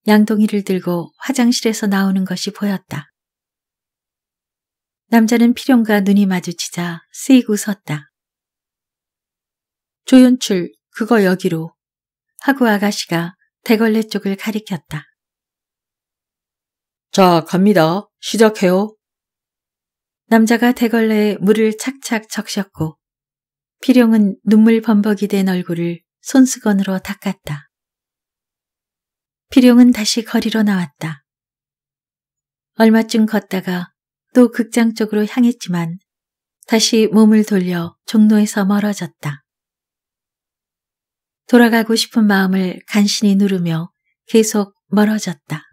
Speaker 1: 양동이를 들고 화장실에서 나오는 것이 보였다. 남자는 피룡과 눈이 마주치자 쓰이고 섰다. 조연출 그거 여기로 하고 아가씨가 대걸레 쪽을 가리켰다. 자 갑니다. 시작해요. 남자가 대걸레에 물을 착착 적셨고 피룡은 눈물 범벅이 된 얼굴을 손수건으로 닦았다. 피룡은 다시 거리로 나왔다. 얼마쯤 걷다가 또 극장쪽으로 향했지만 다시 몸을 돌려 종로에서 멀어졌다. 돌아가고 싶은 마음을 간신히 누르며 계속 멀어졌다.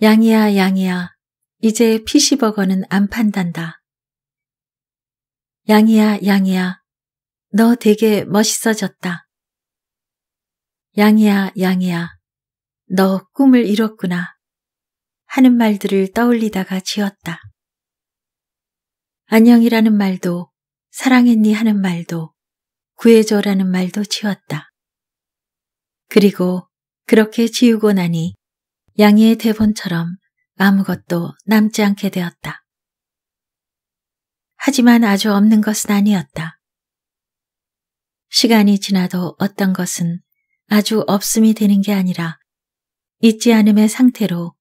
Speaker 1: 양이야 양이야 이제 피시버거는 안 판단다. 양이야 양이야 너 되게 멋있어졌다. 양이야 양이야 너 꿈을 이뤘구나. 하는 말들을 떠올리다가 지었다. 안녕이라는 말도 사랑했니 하는 말도 구해줘라는 말도 지었다 그리고 그렇게 지우고 나니 양의 대본처럼 아무것도 남지 않게 되었다. 하지만 아주 없는 것은 아니었다. 시간이 지나도 어떤 것은 아주 없음이 되는 게 아니라 잊지 않음의 상태로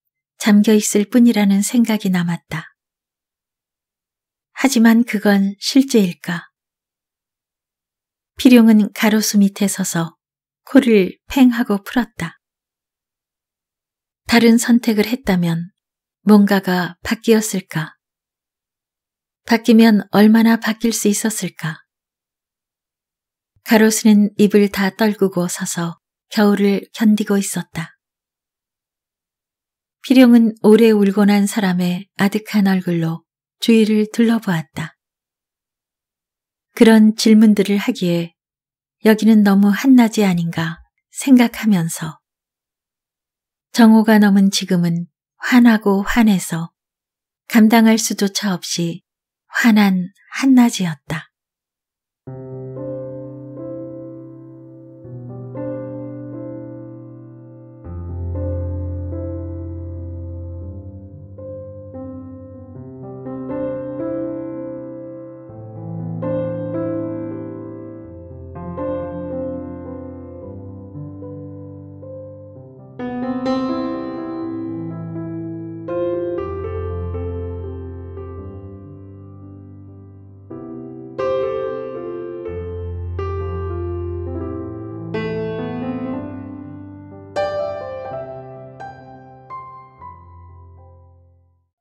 Speaker 1: 잠겨 있을 뿐이라는 생각이 남았다. 하지만 그건 실제일까? 피룡은 가로수 밑에 서서 코를 팽하고 풀었다. 다른 선택을 했다면 뭔가가 바뀌었을까? 바뀌면 얼마나 바뀔 수 있었을까? 가로수는 입을 다 떨구고 서서 겨울을 견디고 있었다. 피령은 오래 울고 난 사람의 아득한 얼굴로 주위를 둘러보았다. 그런 질문들을 하기에 여기는 너무 한낮이 아닌가 생각하면서 정오가 넘은 지금은 환하고 환해서 감당할 수조차 없이 환한 한낮이었다.